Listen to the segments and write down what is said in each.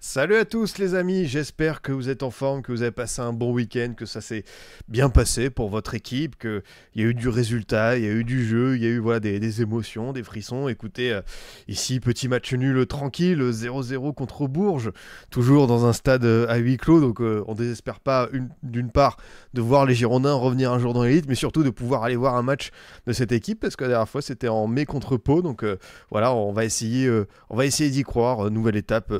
Salut à tous les amis, j'espère que vous êtes en forme, que vous avez passé un bon week-end, que ça s'est bien passé pour votre équipe, qu'il y a eu du résultat, il y a eu du jeu, il y a eu voilà, des, émotions, des frissons. Écoutez, euh, ici, petit match nul tranquille, 0-0 contre Bourges, toujours dans un stade euh, à huis clos, donc euh, on désespère pas d'une part de voir les Girondins revenir un jour dans l'élite, mais surtout de pouvoir aller voir un match de cette équipe, parce que la dernière fois c'était en mai contre Pau, donc voilà, on va essayer, essayer d'y croire, nouvelle étape.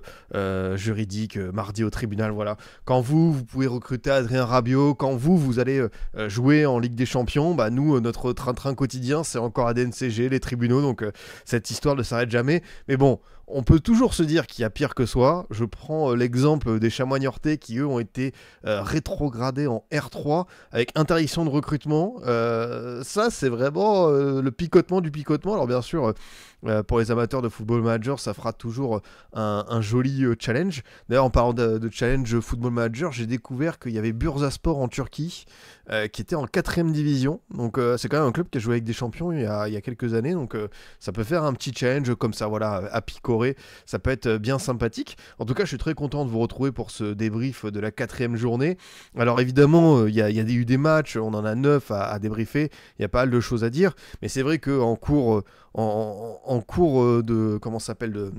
Euh, juridique euh, mardi au tribunal. Voilà. Quand vous, vous pouvez recruter Adrien Rabiot, quand vous, vous allez euh, jouer en Ligue des Champions, bah, nous, notre train-train quotidien, c'est encore ADNCG, les tribunaux, donc cette histoire ne s'arrête jamais. Mais bon, on peut toujours se dire qu'il y a pire que soi. Je prends euh, l'exemple des chamois qui, eux, ont été euh, rétrogradés en R3 avec interdiction de recrutement. Euh, ça, c'est vraiment le picotement du picotement. Alors, bien sûr, pour les amateurs de Football Manager, ça fera toujours un, joli challenge. D'ailleurs, en parlant de, challenge Football Manager, j'ai découvert qu'il y avait Sport en Turquie. Euh, qui était en 4 division. Donc euh, c'est quand même un club qui a joué avec des champions il y a, il y quelques années. Donc euh, ça peut faire un petit challenge comme ça, voilà, à picorer. Ça peut être bien sympathique. En tout cas, je suis très content de vous retrouver pour ce débrief de la 4 quatrième journée. Alors évidemment, il y, a, eu des matchs, on en a 9 à, débriefer. Il y a pas mal de choses à dire. Mais c'est vrai qu'en cours, en, cours de... Comment ça s'appelle de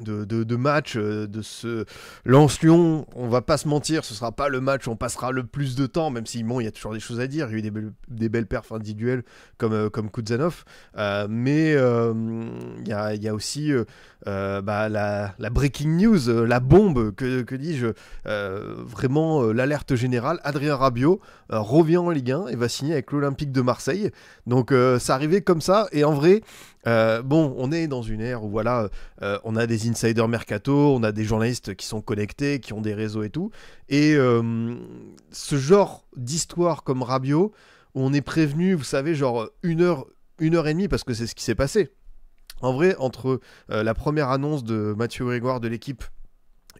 de, de, de, match euh, de ce Lance-Lyon, on va pas se mentir, ce sera pas le match où on passera le plus de temps, même si il y a toujours des choses à dire, il y a eu des belles, perfs individuelles comme, euh, comme Kuzanov, euh, mais il y, a, aussi bah, la, breaking news, la bombe, que, que dis-je, vraiment l'alerte générale, Adrien Rabiot revient en Ligue 1 et va signer avec l'Olympique de Marseille, donc ça arrivait comme ça, et en vrai, euh, bon, on est dans une ère où voilà, euh, on a des insiders mercato, on a des journalistes qui sont connectés, qui ont des réseaux et tout. Et euh, ce genre d'histoire comme Rabiot, où on est prévenu, vous savez, genre une heure, une heure et demie, parce que c'est ce qui s'est passé. En vrai, entre la première annonce de Mathieu Grégoire de l'équipe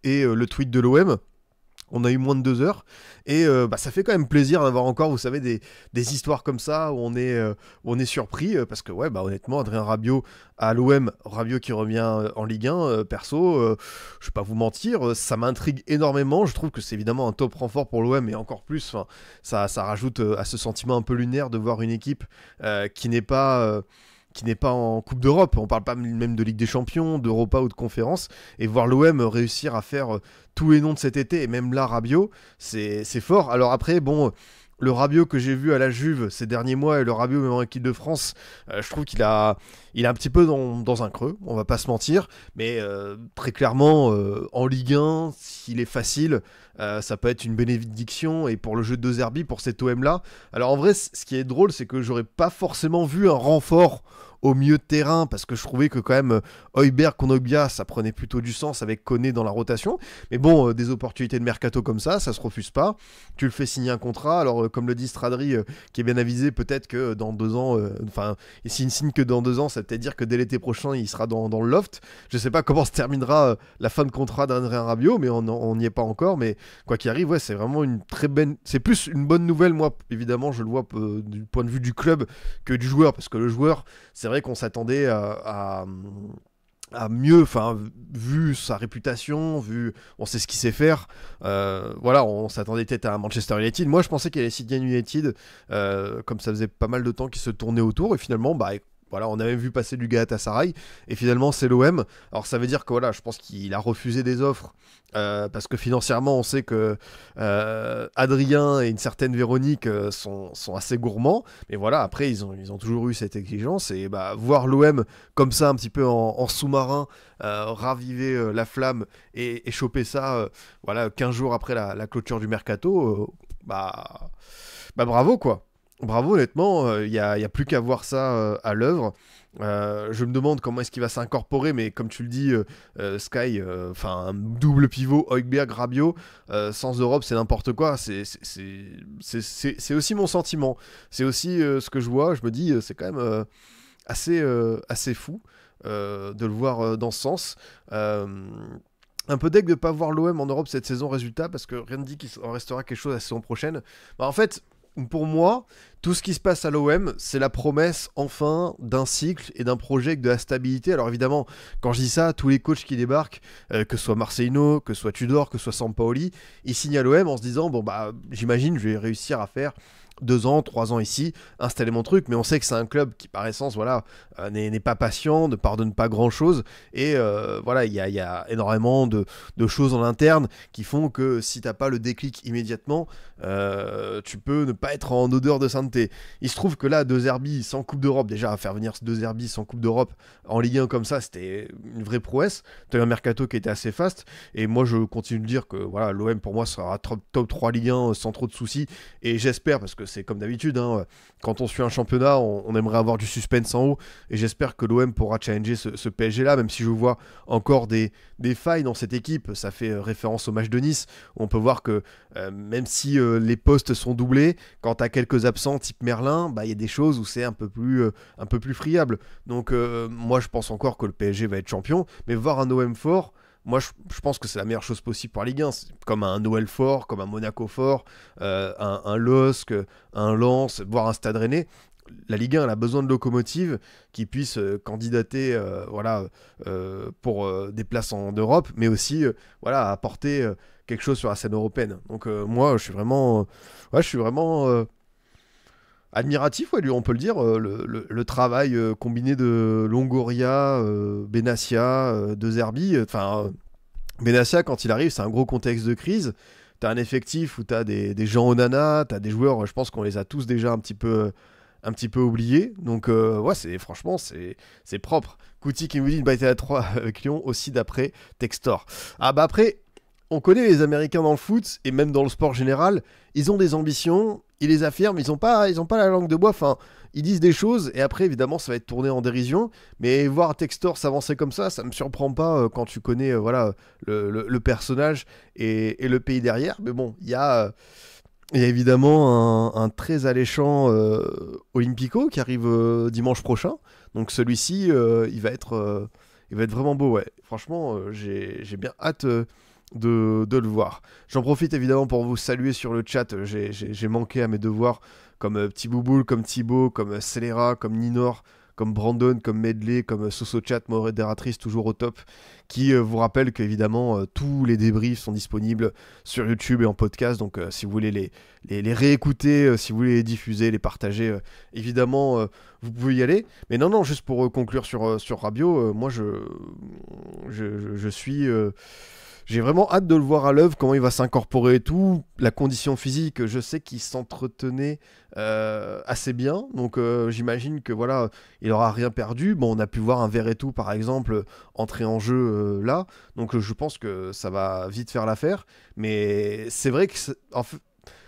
et le tweet de l'OM, on a eu moins de deux heures et euh, bah, ça fait quand même plaisir d'avoir encore, vous savez, des, histoires comme ça où on est, euh, on est surpris euh, parce que, ouais, bah, honnêtement, Adrien Rabiot à l'OM, Rabiot qui revient en Ligue 1, perso, je je vais pas vous mentir, ça m'intrigue énormément. Je trouve que c'est évidemment un top renfort pour l'OM et encore plus, ça, ça rajoute à ce sentiment un peu lunaire de voir une équipe qui n'est pas qui n'est pas en Coupe d'Europe. On parle pas même de Ligue des Champions, d'Europa ou de conférence. Et voir l'OM réussir à faire euh, tous les noms de cet été, et même là, Rabiot, c'est fort. Alors après, bon euh, le Rabiot que j'ai vu à la Juve ces derniers mois et le Rabiot même en équipe de France, euh, je trouve qu'il a, il est un petit peu dans, un creux, on va pas se mentir, mais très clairement en Ligue 1, s'il est facile, ça peut être une bénédiction et pour le jeu de Zerbi, pour cet OM là. Alors en vrai, ce qui est drôle, c'est que j'aurais pas forcément vu un renfort au mieux de terrain parce que je trouvais que quand même euh, Heuberg, Konogbia, ça prenait plutôt du sens avec Koné dans la rotation. Mais bon, euh, des opportunités de mercato comme ça, ça se refuse pas. Tu le fais signer un contrat. Alors, euh, comme le dit Stradri, qui est bien avisé, peut-être que dans deux ans, enfin, il signe, signe, que dans deux ans, ça peut-être dire que dès l'été prochain, il sera dans, dans, le loft. Je sais pas comment se terminera la fin de contrat d'André Rabiot, mais on n'y est pas encore. Mais quoi qu'il arrive, ouais, c'est vraiment une très bonne. C'est plus une bonne nouvelle, moi, évidemment, je le vois du point de vue du club que du joueur, parce que le joueur, c'est c'est vrai qu'on s'attendait euh, à, mieux, enfin, vu sa réputation, vu, on sait ce qu'il sait faire. Euh, voilà, on s'attendait peut-être à Manchester United. Moi, je pensais y allait Sidian United, euh, comme ça faisait pas mal de temps qu'il se tournait autour. Et finalement, bah, voilà, on avait vu passer du Sarai, et finalement c'est l'OM. Alors ça veut dire que voilà, je pense qu'il a refusé des offres, euh, parce que financièrement on sait que euh, Adrien et une certaine Véronique euh, sont, assez gourmands, mais voilà, après ils ont, ils ont toujours eu cette exigence, et bah, voir l'OM comme ça un petit peu en, sous-marin, raviver la flamme et, choper ça, voilà, 15 jours après la, clôture du mercato, bah, bah bravo quoi bravo, honnêtement, il euh, n'y a, plus qu'à voir ça euh, à l'œuvre. Euh, je me demande comment est-ce qu'il va s'incorporer, mais comme tu le dis, Sky, enfin un double pivot, Oigberg, Grabio, sans d'Europe, c'est n'importe quoi. C'est aussi mon sentiment. C'est aussi ce que je vois. Je me dis, c'est quand même assez, assez fou de le voir dans ce sens. un peu deg de ne pas voir l'OM en Europe cette saison, résultat, parce que rien ne dit qu'il en restera quelque chose la saison prochaine. Bah, en fait, pour moi, tout ce qui se passe à l'OM, c'est la promesse enfin d'un cycle et d'un projet de la stabilité. Alors évidemment, quand je dis ça, tous les coachs qui débarquent, euh, que ce soit Marcelino, que ce soit Tudor, que ce soit Sampaoli, ils signent à l'OM en se disant bon bah j'imagine je vais réussir à faire deux ans, trois ans ici, installer mon truc. Mais on sait que c'est un club qui, par essence, voilà, euh, n'est pas patient, ne pardonne pas grand chose. Et euh, voilà, il y, a, énormément de, de, choses en interne qui font que si t'as pas le déclic immédiatement, euh, tu peux ne pas être en odeur de santé Il se trouve que là, deux Herbie sans Coupe d'Europe, déjà, à faire venir deux Zerbi sans Coupe d'Europe en Ligue 1 comme ça, c'était une vraie prouesse. Tu as eu un mercato qui était assez fast. Et moi, je continue de dire que voilà, l'OM pour moi sera top, 3 Ligue 1 euh, sans trop de soucis. Et j'espère, parce que c'est comme d'habitude, hein, euh, quand on suit un championnat, on, aimerait avoir du suspense en haut. Et j'espère que l'OM pourra challenger ce, PSG-là, même si je vois encore des, des failles dans cette équipe. Ça fait référence au match de Nice. On peut voir que même si. Euh, les postes sont doublés, quand tu quelques absents type Merlin, bah, il y a des choses où c'est un, peu plus, euh, un peu plus friable. Donc euh, moi je pense encore que le PSG va être champion, mais voir un OM fort, moi je, pense que c'est la meilleure chose possible pour la Ligue 1. Comme un Noël fort, comme un Monaco fort, un, un LOSC, un Lens, voire un Stade Rennais, la Ligue 1 a besoin de locomotives qui puissent euh, candidater euh, voilà, euh, pour des places en Europe, mais aussi voilà, apporter quelque chose sur la scène européenne. Donc moi, je suis vraiment, ouais, je suis vraiment admiratif, on peut le dire, le, travail combiné de Longoria, Benassia, de Zerbi. Enfin, Benassia, quand il arrive, c'est un gros contexte de crise t'as un effectif où t'as des, des gens tu t'as des joueurs, je pense qu'on les a tous déjà un petit peu un petit peu oublié. Donc, euh, ouais, c'est franchement, c'est propre. Kouti qui me dit une à 3 avec Lyon, aussi d'après Textor. Ah, bah après, on connaît les Américains dans le foot et même dans le sport général. Ils ont des ambitions, ils les affirment, ils n'ont pas, ils ont pas la langue de bois. Enfin, ils disent des choses et après, évidemment, ça va être tourné en dérision. Mais voir Textor s'avancer comme ça, ça me surprend pas euh, quand tu connais euh, voilà le, personnage et, et, le pays derrière. Mais bon, il y a. Il y a évidemment un, très alléchant euh, Olympico qui arrive euh, dimanche prochain. Donc celui-ci, euh, il, va être, il va être vraiment beau. Ouais. Franchement, j'ai bien hâte de, le voir. J'en profite évidemment pour vous saluer sur le chat. J'ai manqué à mes devoirs comme Petit Bouboule, comme Thibaut, comme Scélérat, comme Ninor, comme Brandon, comme Medley, comme Soso Chat, modératrice toujours au top, qui euh, vous rappelle qu'évidemment euh, tous les débriefs sont disponibles sur YouTube et en podcast. Donc euh, si vous voulez les, les, réécouter, si vous voulez les diffuser, les partager, évidemment vous pouvez y aller. Mais non, non, juste pour conclure sur, sur Rabio, moi je, je, je, suis. J'ai vraiment hâte de le voir à l'œuvre, comment il va s'incorporer et tout. La condition physique, je sais qu'il s'entretenait euh, assez bien. Donc euh, j'imagine que voilà, il aura rien perdu. Bon, on a pu voir un verre et tout, par exemple, entrer en jeu euh, là. Donc je pense que ça va vite faire l'affaire. Mais c'est vrai que. En fait,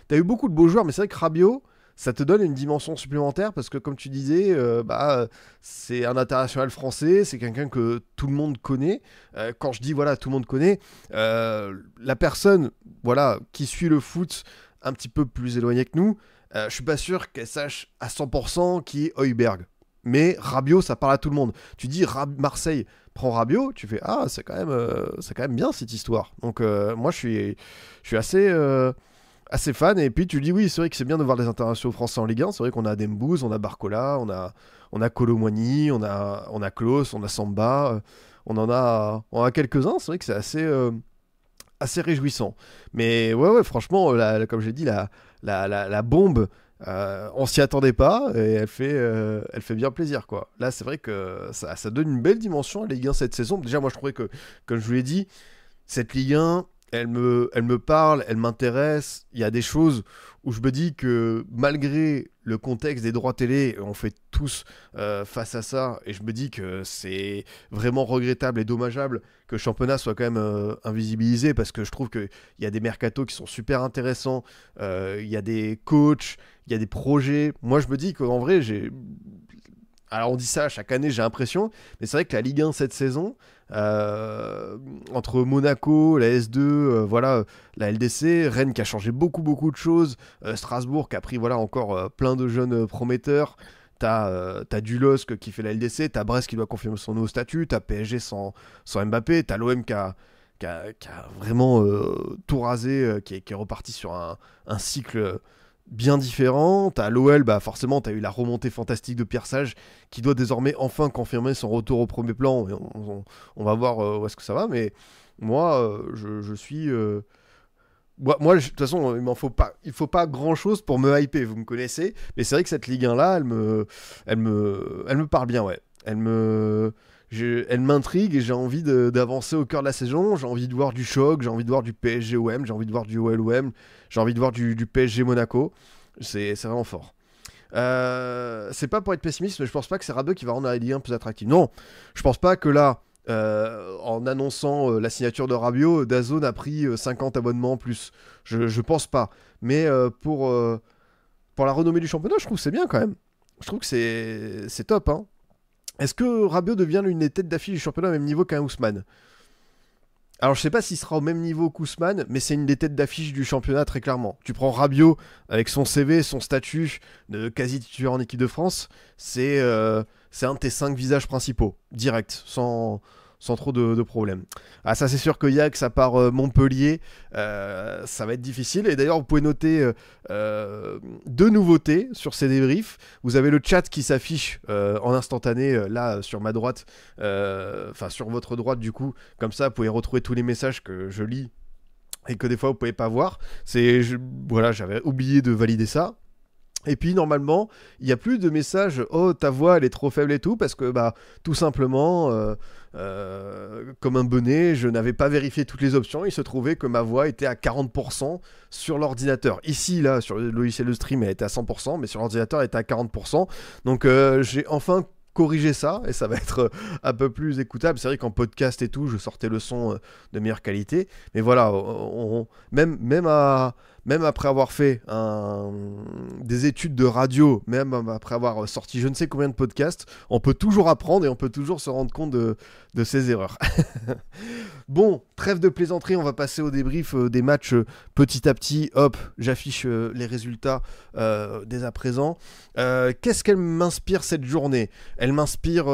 T'as eu beaucoup de beaux joueurs, mais c'est vrai que Rabiot, ça te donne une dimension supplémentaire parce que comme tu disais, euh, bah, c'est un international français, c'est quelqu'un que tout le monde connaît. Euh, quand je dis voilà, tout le monde connaît, euh, la personne voilà qui suit le foot un petit peu plus éloigné que nous, je suis pas sûr qu'elle sache à 100% qui est Heuberg. Mais Rabiot, ça parle à tout le monde. Tu dis Marseille prend Rabiot, tu fais ah c'est quand même c'est quand même bien cette histoire. Donc moi je suis je suis assez assez fan, Et puis tu dis oui, c'est vrai que c'est bien de voir les internationaux français en Ligue 1. C'est vrai qu'on a Dembouz, on a Barcola, on a on a on a on a on a Samba, euh, on en a on a quelques-uns. C'est vrai que c'est assez euh, assez réjouissant. Mais ouais ouais, franchement, comme euh, je comme j'ai dit, la la, bombe. on s'y attendait pas et elle fait, elle fait bien plaisir quoi. Là c'est vrai que ça, ça, donne une belle dimension à Ligue 1 cette saison. Déjà moi je trouvais que, comme je vous l'ai dit, cette Ligue 1, elle me, elle me parle, elle m'intéresse. Il y a des choses où je me dis que malgré le contexte des droits télé, on fait tous euh, face à ça, et je me dis que c'est vraiment regrettable et dommageable que le championnat soit quand même euh, invisibilisé, parce que je trouve qu'il y a des mercatos qui sont super intéressants, euh, il y a des coachs, il y a des projets. Moi, je me dis qu'en vrai, j'ai alors on dit ça chaque année, j'ai l'impression, mais c'est vrai que la Ligue 1 cette saison, euh, entre Monaco, la S2, euh, voilà, la LDC, Rennes qui a changé beaucoup beaucoup de choses, euh, Strasbourg qui a pris voilà encore plein de jeunes prometteurs. T'as as Dulosque qui fait la LDC, t'as Brest qui doit confirmer son nouveau statut, t'as PSG sans, sans Mbappé, t'as l'OM qui a, qui, a, vraiment tout rasé, qui est, reparti sur un, un cycle bien différent. À l'OL, bah forcément, tu as eu la remontée fantastique de Pierre Sage qui doit désormais enfin confirmer son retour au premier plan. on, va voir euh, où est-ce que ça va, mais moi, euh, je, je, suis. Euh, moi, de toute façon, il m'en faut pas, il faut pas grand chose pour me hyper. Vous me connaissez, mais c'est vrai que cette Ligue 1 là, elle me, elle me, elle me parle bien, ouais. Elle me, elle m'intrigue et j'ai envie d'avancer au cœur de la saison. J'ai envie de voir du choc, j'ai envie de voir du PSG OM, j'ai envie de voir du OL OM, j'ai envie de voir du, PSG Monaco. C'est vraiment fort. Euh, c'est pas pour être pessimiste, mais je pense pas que c'est Rabiot qui va rendre la Ligue 1 plus attractive. Non, je pense pas que là, euh, en annonçant euh, la signature de Rabiot, Dazone a pris 50 abonnements en plus. Je, pense pas. Mais pour, pour la renommée du championnat, je trouve que c'est bien quand même. Je trouve que c'est top. Hein. Est-ce que Rabiot devient l'une des têtes d'affiche du championnat au même niveau qu'un Ousmane alors je sais pas s'il sera au même niveau qu'Ousmane, mais c'est une des têtes d'affiche du championnat très clairement. Tu prends Rabiot avec son CV, son statut de quasi titulaire en équipe de France, c'est euh, un de tes cinq visages principaux, direct, sans, sans trop de, problèmes. Ah, ça, c'est sûr que Yax, à part euh, Montpellier, euh, ça va être difficile. Et d'ailleurs, vous pouvez noter euh, deux nouveautés sur ces débriefs. Vous avez le chat qui s'affiche en instantané, là, sur ma droite, enfin, sur votre droite, du coup. Comme ça, vous pouvez retrouver tous les messages que je lis et que des fois, vous pouvez pas voir. C'est, voilà, j'avais oublié de valider ça. Et puis normalement, il n'y a plus de message oh ta voix elle est trop faible et tout parce que bah tout simplement euh, euh, comme un bonnet, je n'avais pas vérifié toutes les options, il se trouvait que ma voix était à 40% sur l'ordinateur. Ici là sur le logiciel de stream elle était à 100% mais sur l'ordinateur elle était à 40%. Donc euh, j'ai enfin corrigé ça et ça va être un peu plus écoutable. C'est vrai qu'en podcast et tout, je sortais le son de meilleure qualité, mais voilà, même, même à même après avoir fait des études de radio, même après avoir sorti je ne sais combien de podcasts, on peut toujours apprendre et on peut toujours se rendre compte de, ses erreurs. bon, trêve de plaisanterie, on va passer au débrief euh, des matchs euh, petit à petit. Hop, j'affiche euh, les résultats dès à présent. Qu'est-ce qu'elle m'inspire cette journée Elle m'inspire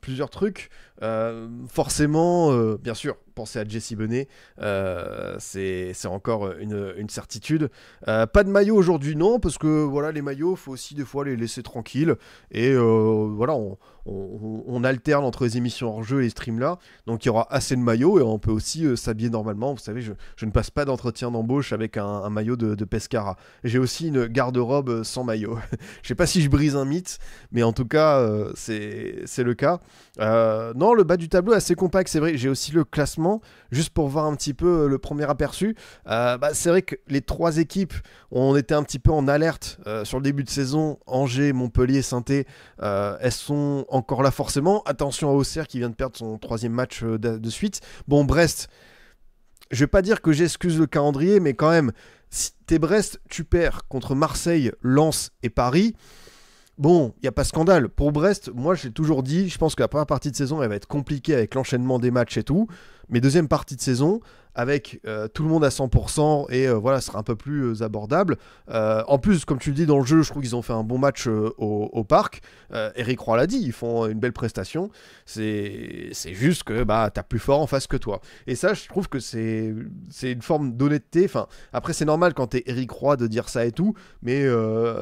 plusieurs trucs. Euh, forcément, euh, bien sûr, pensez à Jesse Benet, euh, c'est encore une, certitude. pas de maillot aujourd'hui, non, parce que voilà, les maillots, faut aussi des fois les laisser tranquilles. Et voilà, on, on, alterne entre les émissions hors jeu et les streams là. Donc il y aura assez de maillots et on peut aussi euh, s'habiller normalement. Vous savez, je, ne passe pas d'entretien d'embauche avec un, maillot de, Pescara. J'ai aussi une garde-robe euh, sans maillot. Je sais pas si je brise un mythe, mais en tout cas, euh, c'est le cas. non, le bas du tableau est assez compact, c'est vrai. J'ai aussi le classement, juste pour voir un petit peu le premier aperçu. Bah, c'est vrai que les trois équipes, ont été un petit peu en alerte sur le début de saison. Angers, Montpellier, saint Sainté, elles sont encore là forcément. Attention à Auxerre qui vient de perdre son troisième match euh, de suite. Bon, Brest, je vais pas dire que j'excuse le calendrier, mais quand même, si es Brest, tu perds contre Marseille, Lens et Paris. Bon, il n'y a pas scandale. Pour Brest, moi j'ai toujours dit, je pense que la première partie de saison, elle va être compliquée avec l'enchaînement des matchs et tout mais deuxième partie de saison avec euh, tout le monde à 100% et euh, voilà, ce sera un peu plus euh, abordable. en plus, comme tu le dis dans le jeu, je trouve qu'ils ont fait un bon match au, parc. Eric Roy l'a dit, ils font une belle prestation. C'est juste que bah, t'as plus fort en face que toi. Et ça, je trouve que c'est une forme d'honnêteté. Enfin, après, c'est normal quand t'es Eric Roy de dire ça et tout, mais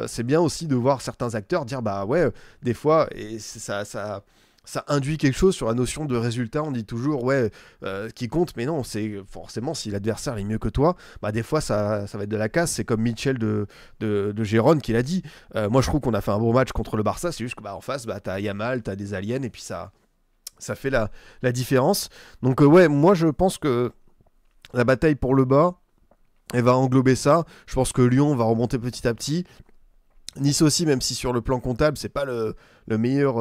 c'est bien aussi de voir certains acteurs dire bah ouais, des fois, et ça. ça ça induit quelque chose sur la notion de résultat. On dit toujours, ouais, euh, qui compte, mais non, c'est forcément si l'adversaire est mieux que toi, bah des fois ça, va être de la casse. C'est comme Mitchell de, de, Gérone qui l'a dit. Euh, moi, je trouve qu'on a fait un bon match contre le Barça, c'est juste que bah, en face, bah, t'as Yamal, t'as des aliens, et puis ça, ça fait la, différence. Donc, euh, ouais, moi je pense que la bataille pour le bas, elle va englober ça. Je pense que Lyon va remonter petit à petit. Nice aussi, même si sur le plan comptable, c'est pas le, le meilleur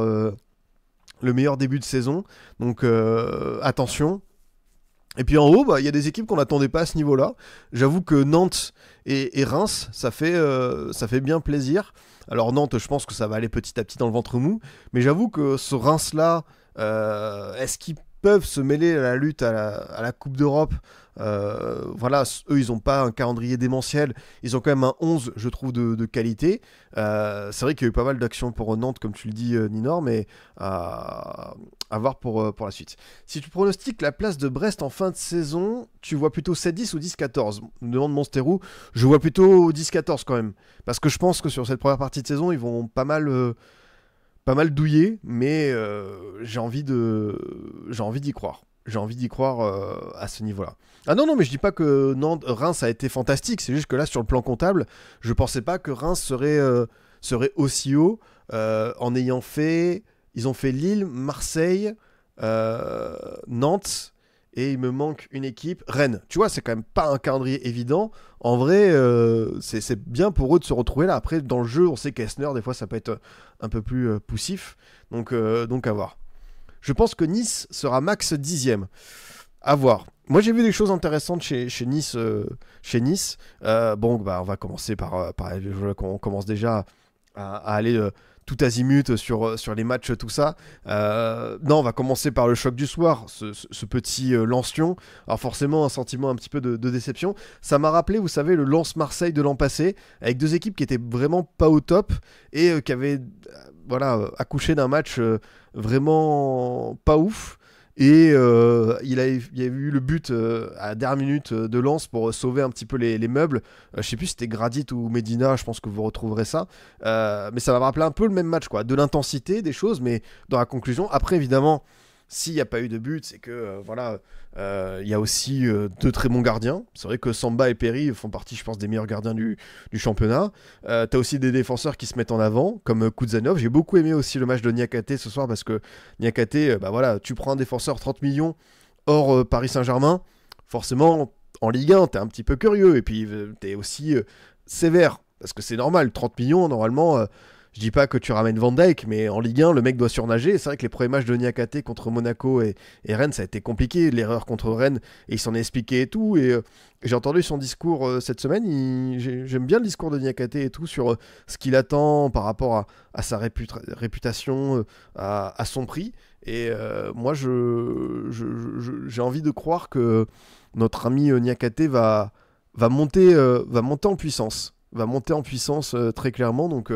le meilleur début de saison. Donc euh, attention. Et puis en haut, bah, il y a des équipes qu'on n'attendait pas à ce niveau-là. J'avoue que Nantes et, Reims, ça fait, euh, ça fait bien plaisir. Alors Nantes, je pense que ça va aller petit à petit dans le ventre mou. Mais j'avoue que ce Reims-là, euh, est-ce qu'il peuvent se mêler à la lutte à la, Coupe d'Europe. Euh, voilà, eux, ils n'ont pas un calendrier démentiel. Ils ont quand même un 11, je trouve, de, qualité. Euh, c'est vrai qu'il y a eu pas mal d'actions pour Nantes, comme tu le dis, euh, Ninor, mais à voir pour, pour la suite. Si tu pronostiques la place de Brest en fin de saison, tu vois plutôt 7-10 ou 10-14 demande Monsterou. Je vois plutôt 10-14 quand même. Parce que je pense que sur cette première partie de saison, ils vont pas mal pas mal douillé, mais euh, j'ai envie de, j'ai envie d'y croire. J'ai envie d'y croire euh, à ce niveau-là. Ah non, non, mais je dis pas que Nantes, Reims a été fantastique. C'est juste que là, sur le plan comptable, je pensais pas que Reims serait, euh, serait aussi haut en ayant fait. Ils ont fait Lille, Marseille, Nantes et il me manque une équipe. Rennes, tu vois, c'est quand même pas un calendrier évident. En vrai, euh, c'est bien pour eux de se retrouver là. Après, dans le jeu, on sait qu'Estner, des fois, ça peut être euh, un peu plus euh, poussif. Donc, donc, à voir. Je pense que Nice sera max dixième. À voir. Moi, j'ai vu des choses intéressantes chez, chez Nice. chez nice. bon, bah, on va commencer par, par on commence déjà à, à aller tout azimut sur, euh, sur les matchs, tout ça. Euh, non, on va commencer par le choc du soir, ce, petit euh, lance Alors forcément, un sentiment un petit peu de, déception. Ça m'a rappelé, vous savez, le Lance Marseille de l'an passé, avec deux équipes qui étaient vraiment pas au top et qui avaient voilà, accouché d'un match vraiment pas ouf. Et euh, il, a, y a eu le but euh, à dernière minute euh, de lance pour sauver un petit peu les, meubles. je sais plus si c'était Gradit ou Medina, je pense que vous retrouverez ça. mais ça va rappeler un peu le même match, quoi. De l'intensité, des choses, mais dans la conclusion. Après, évidemment, s'il n'y a pas eu de but, c'est que euh, voilà, euh, il y a aussi euh, deux très bons gardiens. C'est vrai que Samba et Perry font partie, je pense, des meilleurs gardiens du, du championnat. as aussi des défenseurs qui se mettent en avant, comme Kuzanov. J'ai beaucoup aimé aussi le match de Niakate ce soir parce que Niakate, bah voilà, tu prends un défenseur 30 millions hors Paris Saint-Germain, forcément. En Ligue 1, tu es un petit peu curieux et puis tu es aussi sévère parce que c'est normal, 30 millions normalement, je dis pas que tu ramènes Van Dijk, mais en Ligue 1, le mec doit surnager. C'est vrai que les premiers matchs de Niakate contre Monaco et, Rennes, ça a été compliqué. L'erreur contre Rennes, et il s'en est expliqué et tout. Et euh, j'ai entendu son discours euh, cette semaine. j'aime bien le discours de Niakate et tout sur euh, ce qu'il attend par rapport à, sa réputation, à, son prix. Et moi, je, j'ai envie de croire que notre ami Niakate va, va, monter, va monter en puissance. Va monter en puissance très clairement. Donc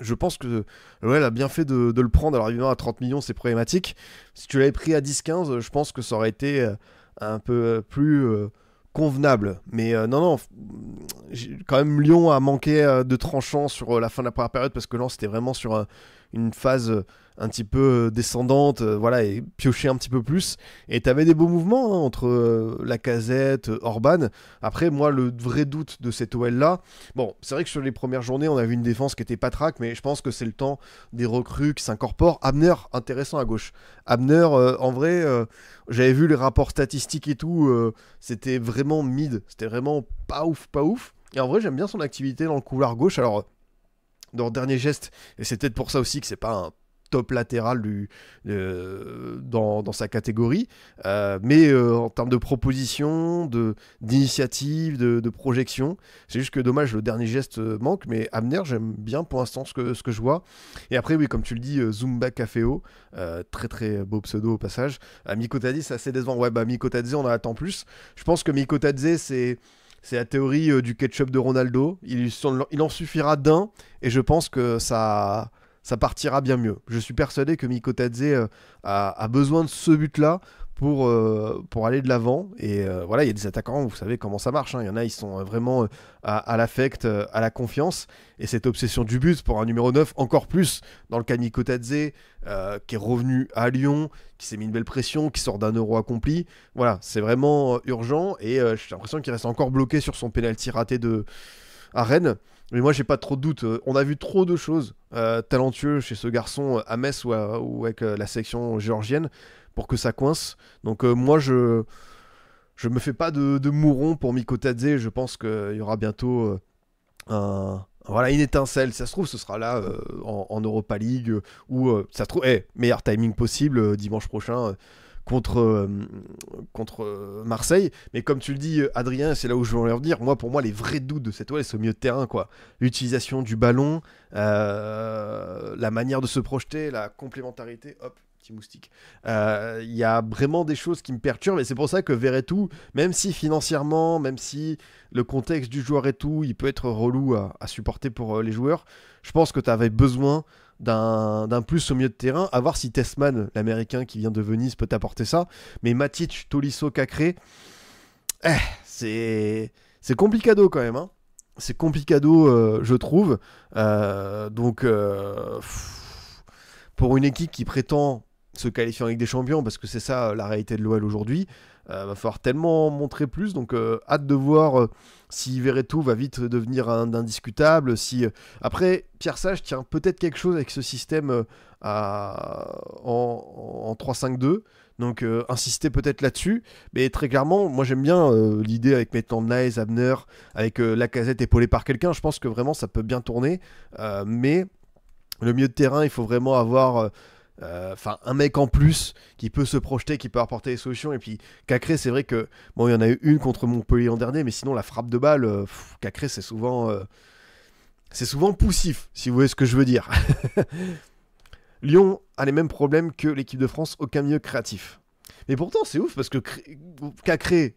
je pense que elle a bien fait de, le prendre. Alors évidemment, à 30 millions, c'est problématique. Si tu l'avais pris à 10-15, je pense que ça aurait été euh, un peu euh, plus euh, convenable. Mais non, non, quand même, Lyon a manqué de tranchant sur la fin de la première période parce que là c'était vraiment sur une phase un petit peu euh, descendante, euh, voilà, et piocher un petit peu plus. Et t'avais des beaux mouvements hein, entre euh, la casette, Orban. Après, moi, le vrai doute de cette OL là, bon, c'est vrai que sur les premières journées, on avait une défense qui était pas mais je pense que c'est le temps des recrues qui s'incorporent. Abner, intéressant à gauche. Abner, en vrai, j'avais vu les rapports statistiques et tout, c'était vraiment mid, c'était vraiment pas ouf, pas ouf. Et en vrai, j'aime bien son activité dans le couloir gauche. Alors, dans le dernier geste, et c'est peut-être pour ça aussi que c'est pas un top latéral du, euh, dans, sa catégorie. Euh, mais euh, en termes de proposition, d'initiative, de, de, de, projection, c'est juste que dommage, le dernier geste manque. Mais Amner, j'aime bien pour l'instant ce que, ce que je vois. Et après, oui, comme tu le dis, Zumba Caféo, très très beau pseudo au passage. Mikotadze, c'est assez décevant. Ouais, bah Mikotadze, on en attend plus. Je pense que Mikotadze, c'est. C'est la théorie du ketchup de Ronaldo. Il, il en suffira d'un, et je pense que ça, ça partira bien mieux. Je suis persuadé que Mikotadze euh, a, a besoin de ce but-là pour, euh, pour aller de l'avant. Et euh, voilà, il y a des attaquants, vous savez comment ça marche. Hein. Il y en a, ils sont vraiment à, l'affect, à la confiance. Et cette obsession du but pour un numéro 9, encore plus dans le cas de Mikotadze, qui est revenu à Lyon, qui s'est mis une belle pression, qui sort d'un euro accompli. Voilà, c'est vraiment urgent. Et j'ai l'impression qu'il reste encore bloqué sur son pénalty raté de... à Rennes. Mais moi, j'ai pas trop de doutes. Euh, on a vu trop de choses euh, talentueux talentueuses chez ce garçon euh, à Metz ou, avec la section géorgienne pour que ça coince. Donc, moi, je je me fais pas de, de mouron pour Mikotadze. Je pense qu'il y aura bientôt un, voilà, une étincelle. ça se trouve, ce sera là en, Europa League ou ça trouve, eh, meilleur timing possible dimanche prochain contre, euh, contre euh, Marseille. Mais comme tu le dis, euh, Adrien, c'est là où je veux leur dire, Moi, pour moi, les vrais doutes de cette OL, c'est au milieu de terrain. quoi. L'utilisation du ballon, la manière de se projeter, la complémentarité. Hop, petit moustique. Il y a vraiment des choses qui me perturbent. Et c'est pour ça que Verretou, même si financièrement, même si le contexte du joueur et tout, il peut être relou à, à supporter pour les joueurs, je pense que tu avais besoin d'un plus au milieu de terrain. À voir si Testman, l'américain qui vient de Venise, peut apporter ça. Mais Matic, Tolisso, Cacré, eh, c'est complicado quand même. Hein. C'est complicado, euh, je trouve. Euh, donc, euh, pour une équipe qui prétend se qualifier avec des Champions, parce que c'est ça la réalité de l'OL aujourd'hui, il euh, va falloir tellement montrer plus, donc euh, hâte de voir euh, si Veretout va vite devenir un indiscutable. Si Après, Pierre Sage tient peut-être quelque chose avec ce système en, 3-5-2. Donc insister peut-être là-dessus. Mais très clairement, moi j'aime bien l'idée avec maintenant Nice, Abner, avec la casette épaulée par quelqu'un. Je pense que vraiment ça peut bien tourner. mais le milieu de terrain, il faut vraiment avoir euh, enfin un mec en plus qui peut se projeter, qui peut apporter des solutions. Et puis Cacré, c'est vrai que bon, il y en a eu une contre Montpellier en dernier, mais sinon la frappe de balle, euh, Cacré, c'est souvent, euh, c'est souvent poussif, si vous voyez ce que je veux dire. Lyon a les mêmes problèmes que l'équipe de France, aucun mieux créatif. Mais pourtant, c'est ouf parce que Cacré,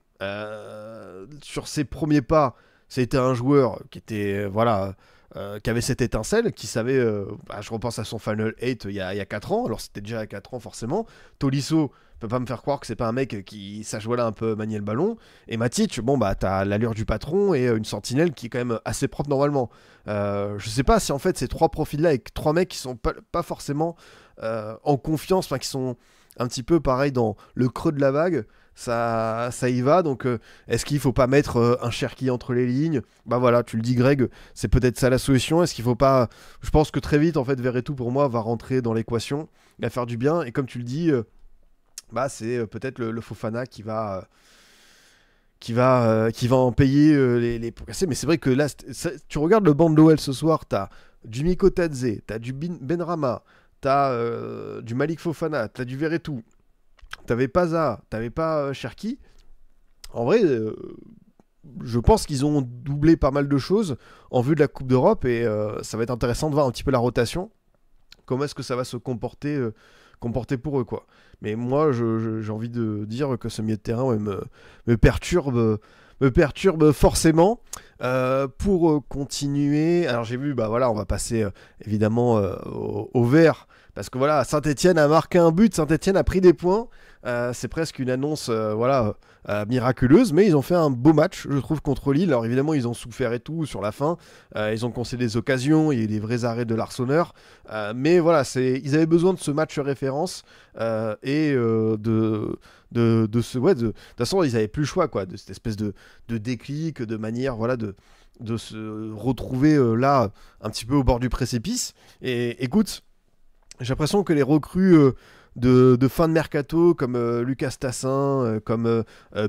sur ses premiers pas, c'était un joueur qui était voilà euh, qui avait cette étincelle, qui savait, euh, bah, je repense à son Final 8 il y a, 4 ans, alors c'était déjà 4 ans forcément, Tolisso peut pas me faire croire que c'est pas un mec qui sache là un peu manier le ballon, et Matic, bon bah t'as l'allure du patron et euh, une sentinelle qui est quand même assez propre normalement. je sais pas si en fait ces trois profils là avec trois mecs qui sont pas, pas forcément en confiance, enfin qui sont un petit peu pareil dans le creux de la vague, ça, ça y va. Donc, euh, est-ce qu'il faut pas mettre euh, un Cherki entre les lignes Bah voilà, tu le dis, Greg, c'est peut-être ça la solution. Est-ce qu'il faut pas Je pense que très vite, en fait, Verretou pour moi va rentrer dans l'équation, il va faire du bien. Et comme tu le dis, euh, bah c'est peut-être le, Fofana qui va. qui va, qui va en payer les, casser. Mais c'est vrai que là, tu regardes le banc de l'OL ce soir, as du Miko Tadze, t'as du Benrama, t'as du Malik Fofana, as du Veretout T'avais pas à, t'avais pas euh, Cherki. En vrai, euh, je pense qu'ils ont doublé pas mal de choses en vue de la Coupe d'Europe et euh, ça va être intéressant de voir un petit peu la rotation. Comment est-ce que ça va se comporter, pour eux quoi. Mais moi, j'ai envie de dire que ce milieu de terrain me, perturbe. Me perturbe forcément. pour continuer, alors j'ai vu, bah voilà, on va passer évidemment au vert parce que voilà, Saint-Etienne a marqué un but, Saint-Etienne a pris des points. Euh, c'est presque une annonce euh, voilà, euh, miraculeuse, mais ils ont fait un beau match, je trouve, contre Lille. Alors évidemment, ils ont souffert et tout sur la fin. ils ont concédé des occasions, il y a eu des vrais arrêts de l'arçonneur. mais voilà, ils avaient besoin de ce match référence et de de, de ce ouais de, toute façon ils n'avaient plus le choix quoi de cette espèce de, de déclic de manière voilà de de se retrouver là un petit peu au bord du précipice et écoute j'ai l'impression que les recrues euh, de, fin de mercato, comme euh, Lucas Tassin, euh, comme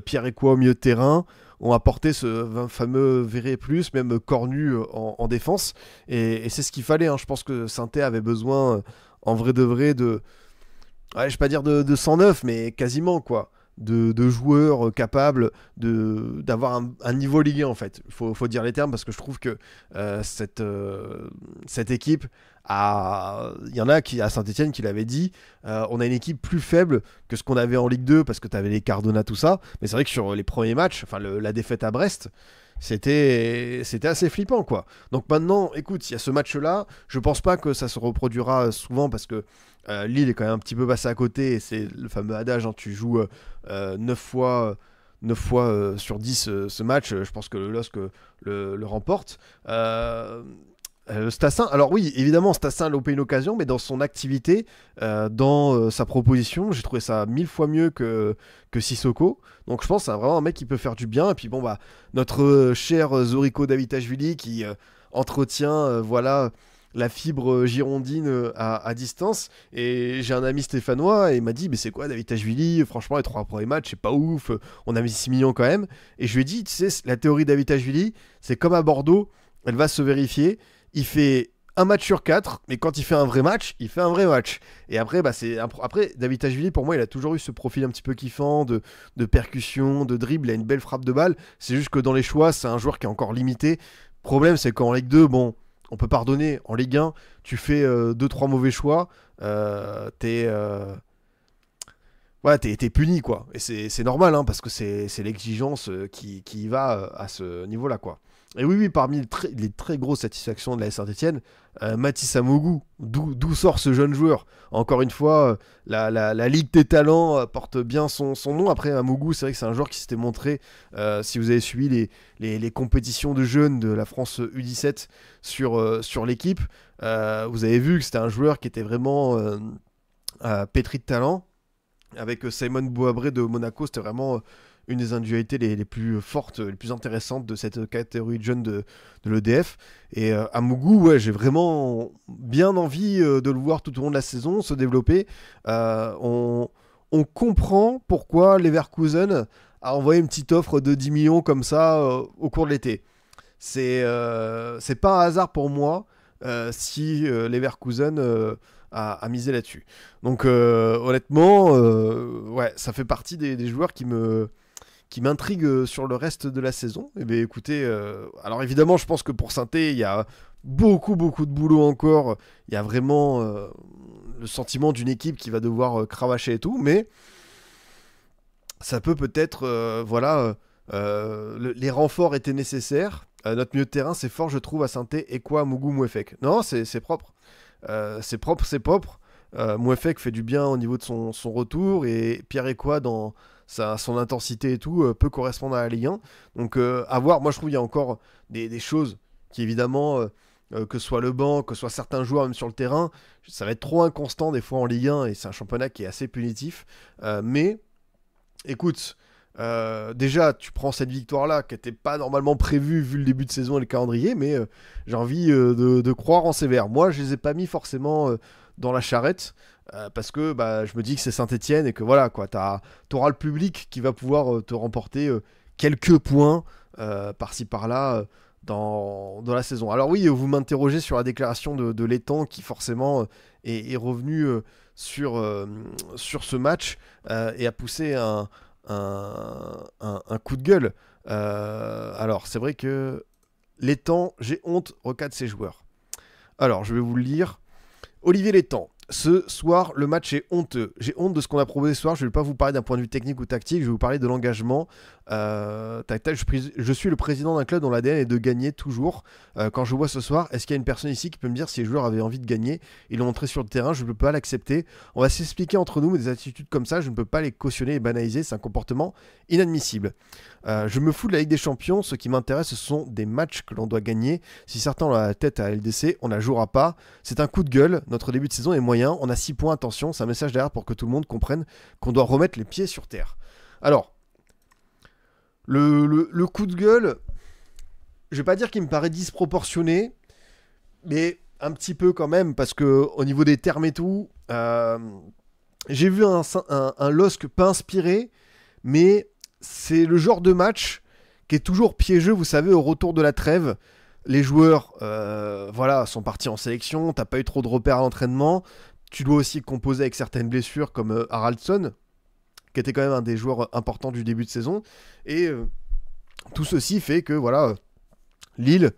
Pierre quoi au milieu de terrain, ont apporté ce fameux Verré plus, même Cornu en, défense. Et, c'est ce qu'il fallait. Hein. Je pense que Saint-Étienne avait besoin, en vrai de vrai, de. Ouais, je vais pas dire de, 109, mais quasiment, quoi. De, joueurs capables de, d'avoir un, niveau ligué en fait. Il faut, dire les termes parce que je trouve que cette, cette équipe il y en a qui à Saint-Etienne qui l'avait dit, euh, on a une équipe plus faible que ce qu'on avait en Ligue 2 parce que tu avais les Cardona, tout ça. Mais c'est vrai que sur les premiers matchs, enfin la défaite à Brest, c'était assez flippant quoi. Donc maintenant, écoute, il y a ce match là, je pense pas que ça se reproduira souvent parce que euh, Lille est quand même un petit peu passé à côté et c'est le fameux adage hein, tu joues 9 euh, fois 9 fois sur 10 ce match, je pense que le LOSC le, le remporte. Euh, Stassin, alors oui, évidemment, Stassin a loupé une occasion, mais dans son activité, euh, dans euh, sa proposition, j'ai trouvé ça mille fois mieux que, que Sissoko. Donc je pense que c'est vraiment un mec qui peut faire du bien. Et puis bon, bah, notre cher Zorico Davitajvili qui entretient voilà, la fibre girondine à, distance. Et j'ai un ami stéphanois et il m'a dit Mais c'est quoi Tajvili Franchement, les trois premiers matchs, c'est pas ouf. On a mis 6 millions quand même. Et je lui ai dit Tu sais, la théorie Tajvili c'est comme à Bordeaux, elle va se vérifier il fait un match sur quatre, mais quand il fait un vrai match, il fait un vrai match. Et après, bah, c'est après David Tajvili, pour moi, il a toujours eu ce profil un petit peu kiffant de, percussion, de dribble, il a une belle frappe de balle. C'est juste que dans les choix, c'est un joueur qui est encore limité. Problème, c'est qu'en Ligue 2, bon, on peut pardonner. En Ligue 1, tu fais 2-3 euh, mauvais choix, euh, tu es euh, puni, quoi. Et c'est, normal, hein, parce que c'est, l'exigence qui, va à ce niveau-là, quoi. Et oui, oui, parmi les très, grosses satisfactions de la Saint-Etienne, euh, Mathis Amougou, d'où sort ce jeune joueur Encore une fois, euh, la, Ligue des Talents euh, porte bien son, nom. Après, Amougou, c'est vrai que c'est un joueur qui s'était montré, si vous avez suivi les, les, compétitions de jeunes de la France U17 sur, sur l'équipe, vous avez vu que c'était un joueur qui était vraiment pétri de talent. Avec Simon Bouabré de Monaco, c'était vraiment une des individualités les, plus fortes, les plus intéressantes de cette catégorie de jeunes de, de l'EDF. Et euh, à à goût ouais, j'ai vraiment bien envie euh, de le voir tout au long de la saison se développer. Euh, on, on, comprend pourquoi Leverkusen a envoyé une petite offre de 10 millions comme ça au cours de l'été. C'est c'est pas un hasard pour moi si Leverkusen a misé là-dessus. Donc honnêtement, ouais, ça fait partie des joueurs qui me, qui m'intrigue euh, sur le reste de la saison. Et eh bien écoutez, euh, alors évidemment, je pense que pour Synthé, il y a beaucoup, beaucoup de boulot encore. Il y a vraiment euh, le sentiment d'une équipe qui va devoir cravacher et tout, mais ça peut peut-être, voilà, les renforts étaient nécessaires. notre milieu de terrain, c'est fort, je trouve, à Synthé, et quoi, Mougou, Mouefek. Non, c'est propre. c'est propre, c'est propre. Mouefek fait du bien au niveau de son, retour, et Pierre quoi dans son intensité et tout euh, peut correspondre à la Ligue 1. Donc euh, à voir, moi je trouve qu'il y a encore des, choses qui évidemment euh, que ce soit le banc, que ce soit certains joueurs même sur le terrain, ça va être trop inconstant des fois en Ligue 1 et c'est un championnat qui est assez punitif. mais écoute, déjà tu prends cette victoire-là qui n'était pas normalement prévue vu le début de saison et le calendrier, mais j'ai envie de, croire en sévère. Moi je les ai pas mis forcément dans la charrette. Euh, parce que bah, je me dis que c'est Saint-Etienne et que voilà, quoi, t'auras le public qui va pouvoir euh, te remporter euh, quelques points par-ci par-là dans, la saison. Alors oui, vous m'interrogez sur la déclaration de, l'étang qui forcément est, est, revenu sur, sur ce match et a poussé un, un, un coup de gueule. alors c'est vrai que l'étang, j'ai honte, de ses joueurs. Alors je vais vous le lire. Olivier Létang, ce soir, le match est honteux. J'ai honte de ce qu'on a proposé ce soir. Je ne vais pas vous parler d'un point de vue technique ou tactique. Je vais vous parler de l'engagement. Euh, je, suis le président d'un club dont l'ADN est de gagner toujours. Euh, quand je vois ce soir, est-ce qu'il y a une personne ici qui peut me dire si les joueurs avaient envie de gagner Ils l'ont montré sur le terrain. Je ne peux pas l'accepter. On va s'expliquer entre nous, mais des attitudes comme ça, je ne peux pas les cautionner et banaliser. C'est un comportement inadmissible. Euh, je me fous de la Ligue des Champions. Ce qui m'intéresse, ce sont des matchs que l'on doit gagner. Si certains ont la tête à LDC, on ne la jouera pas. C'est un coup de gueule. Notre début de saison est moins on a 6 points, attention, c'est un message derrière pour que tout le monde comprenne qu'on doit remettre les pieds sur terre. Alors, le, coup de gueule, je vais pas dire qu'il me paraît disproportionné, mais un petit peu quand même, parce que au niveau des termes et tout, euh, j'ai vu un, un, un pas inspiré, mais c'est le genre de match qui est toujours piégeux, vous savez, au retour de la trêve les joueurs euh, voilà, sont partis en sélection, tu n'as pas eu trop de repères à l'entraînement, tu dois aussi composer avec certaines blessures comme euh, Haraldsson, Haraldson, qui était quand même un des joueurs euh, importants du début de saison, et tout ceci fait que voilà, Lille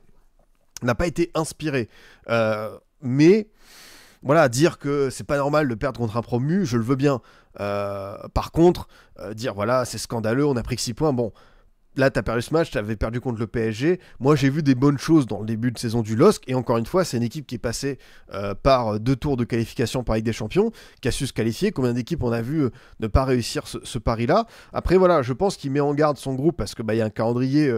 n'a pas été inspiré. mais voilà, dire que c'est pas normal de perdre contre un promu, je le veux bien. par contre, dire voilà, c'est scandaleux, on a pris que 6 points, bon là, tu as perdu ce match, tu avais perdu contre le PSG. Moi, j'ai vu des bonnes choses dans le début de saison du LOSC. Et encore une fois, c'est une équipe qui est passée euh, par euh, deux tours de qualification par Ligue des Champions, qui a su se qualifier. Combien d'équipes on a vu euh, ne pas réussir ce, pari-là Après, voilà, je pense qu'il met en garde son groupe parce qu'il bah, y a un calendrier.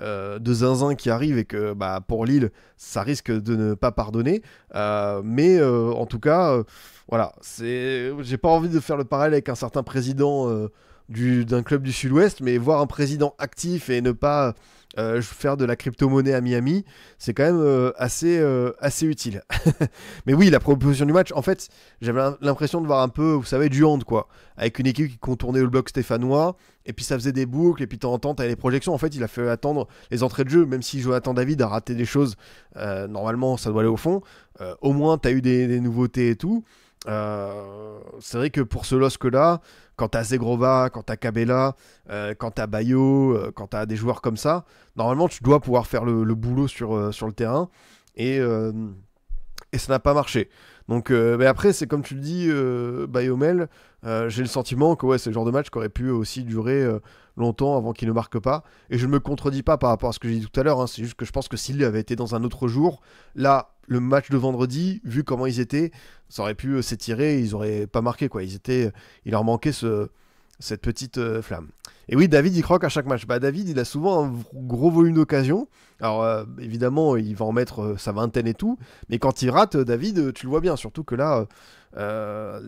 de zinzin qui arrive et que bah, pour Lille, ça risque de ne pas pardonner. mais en tout cas, voilà, c'est... j'ai pas envie de faire le parallèle avec un certain président d'un club du Sud-Ouest, mais voir un président actif et ne pas euh, faire de la crypto-monnaie à Miami, c'est quand même euh, assez, euh, assez utile. mais oui, la proposition du match, en fait, j'avais l'impression de voir un peu, vous savez, du hand, quoi. Avec une équipe qui contournait le bloc stéphanois, et puis ça faisait des boucles, et puis tu entends en les projections. En fait, il a fait attendre les entrées de jeu, même si Jonathan David a raté des choses, normalement, ça doit aller au fond. au moins, t'as eu des, nouveautés et tout. c'est vrai que pour ce losque là, quand t'as Zegrova, quand t'as Cabella, euh, quand t'as Bayo, euh, quand t'as des joueurs comme ça, normalement tu dois pouvoir faire le, boulot sur, euh, sur le terrain et, euh, et ça n'a pas marché. Donc mais après, c'est comme tu le dis, Bayomel, j'ai le sentiment que ouais, c'est le genre de match qui aurait pu aussi durer longtemps avant qu'il ne marque pas. Et je ne me contredis pas par rapport à ce que j'ai dit tout à l'heure, hein. c'est juste que je pense que s'il avait été dans un autre jour, là, le match de vendredi, vu comment ils étaient, ça aurait pu euh, s'étirer, ils n'auraient pas marqué quoi. Ils étaient, euh, il leur manquait ce, cette petite euh, flamme. Et oui, David, il croque à chaque match. Bah, David, il a souvent un gros volume d'occasion. Alors, évidemment, il va en mettre sa vingtaine et tout. Mais quand il rate, David, tu le vois bien. Surtout que là,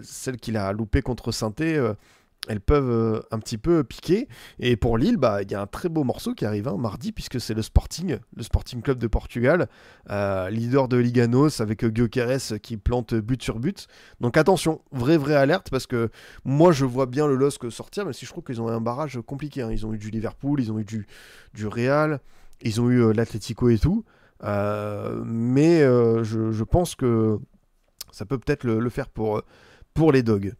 celle qu'il a loupée contre Sainté, elles peuvent euh, un petit peu piquer. Et pour Lille, bah, il y a un très beau morceau qui arrive un hein, mardi, puisque c'est le Sporting, le Sporting Club de Portugal, euh, leader de Liganos avec euh, Guioqueres qui plante but sur but. Donc attention, vraie, vraie alerte, parce que moi je vois bien le LOSC sortir, même si je trouve qu'ils ont un barrage compliqué. Hein. Ils ont eu du Liverpool, ils ont eu du, du Real, ils ont eu l'Atletico et tout. mais je, pense que ça peut peut-être le, faire pour, pour les dogs.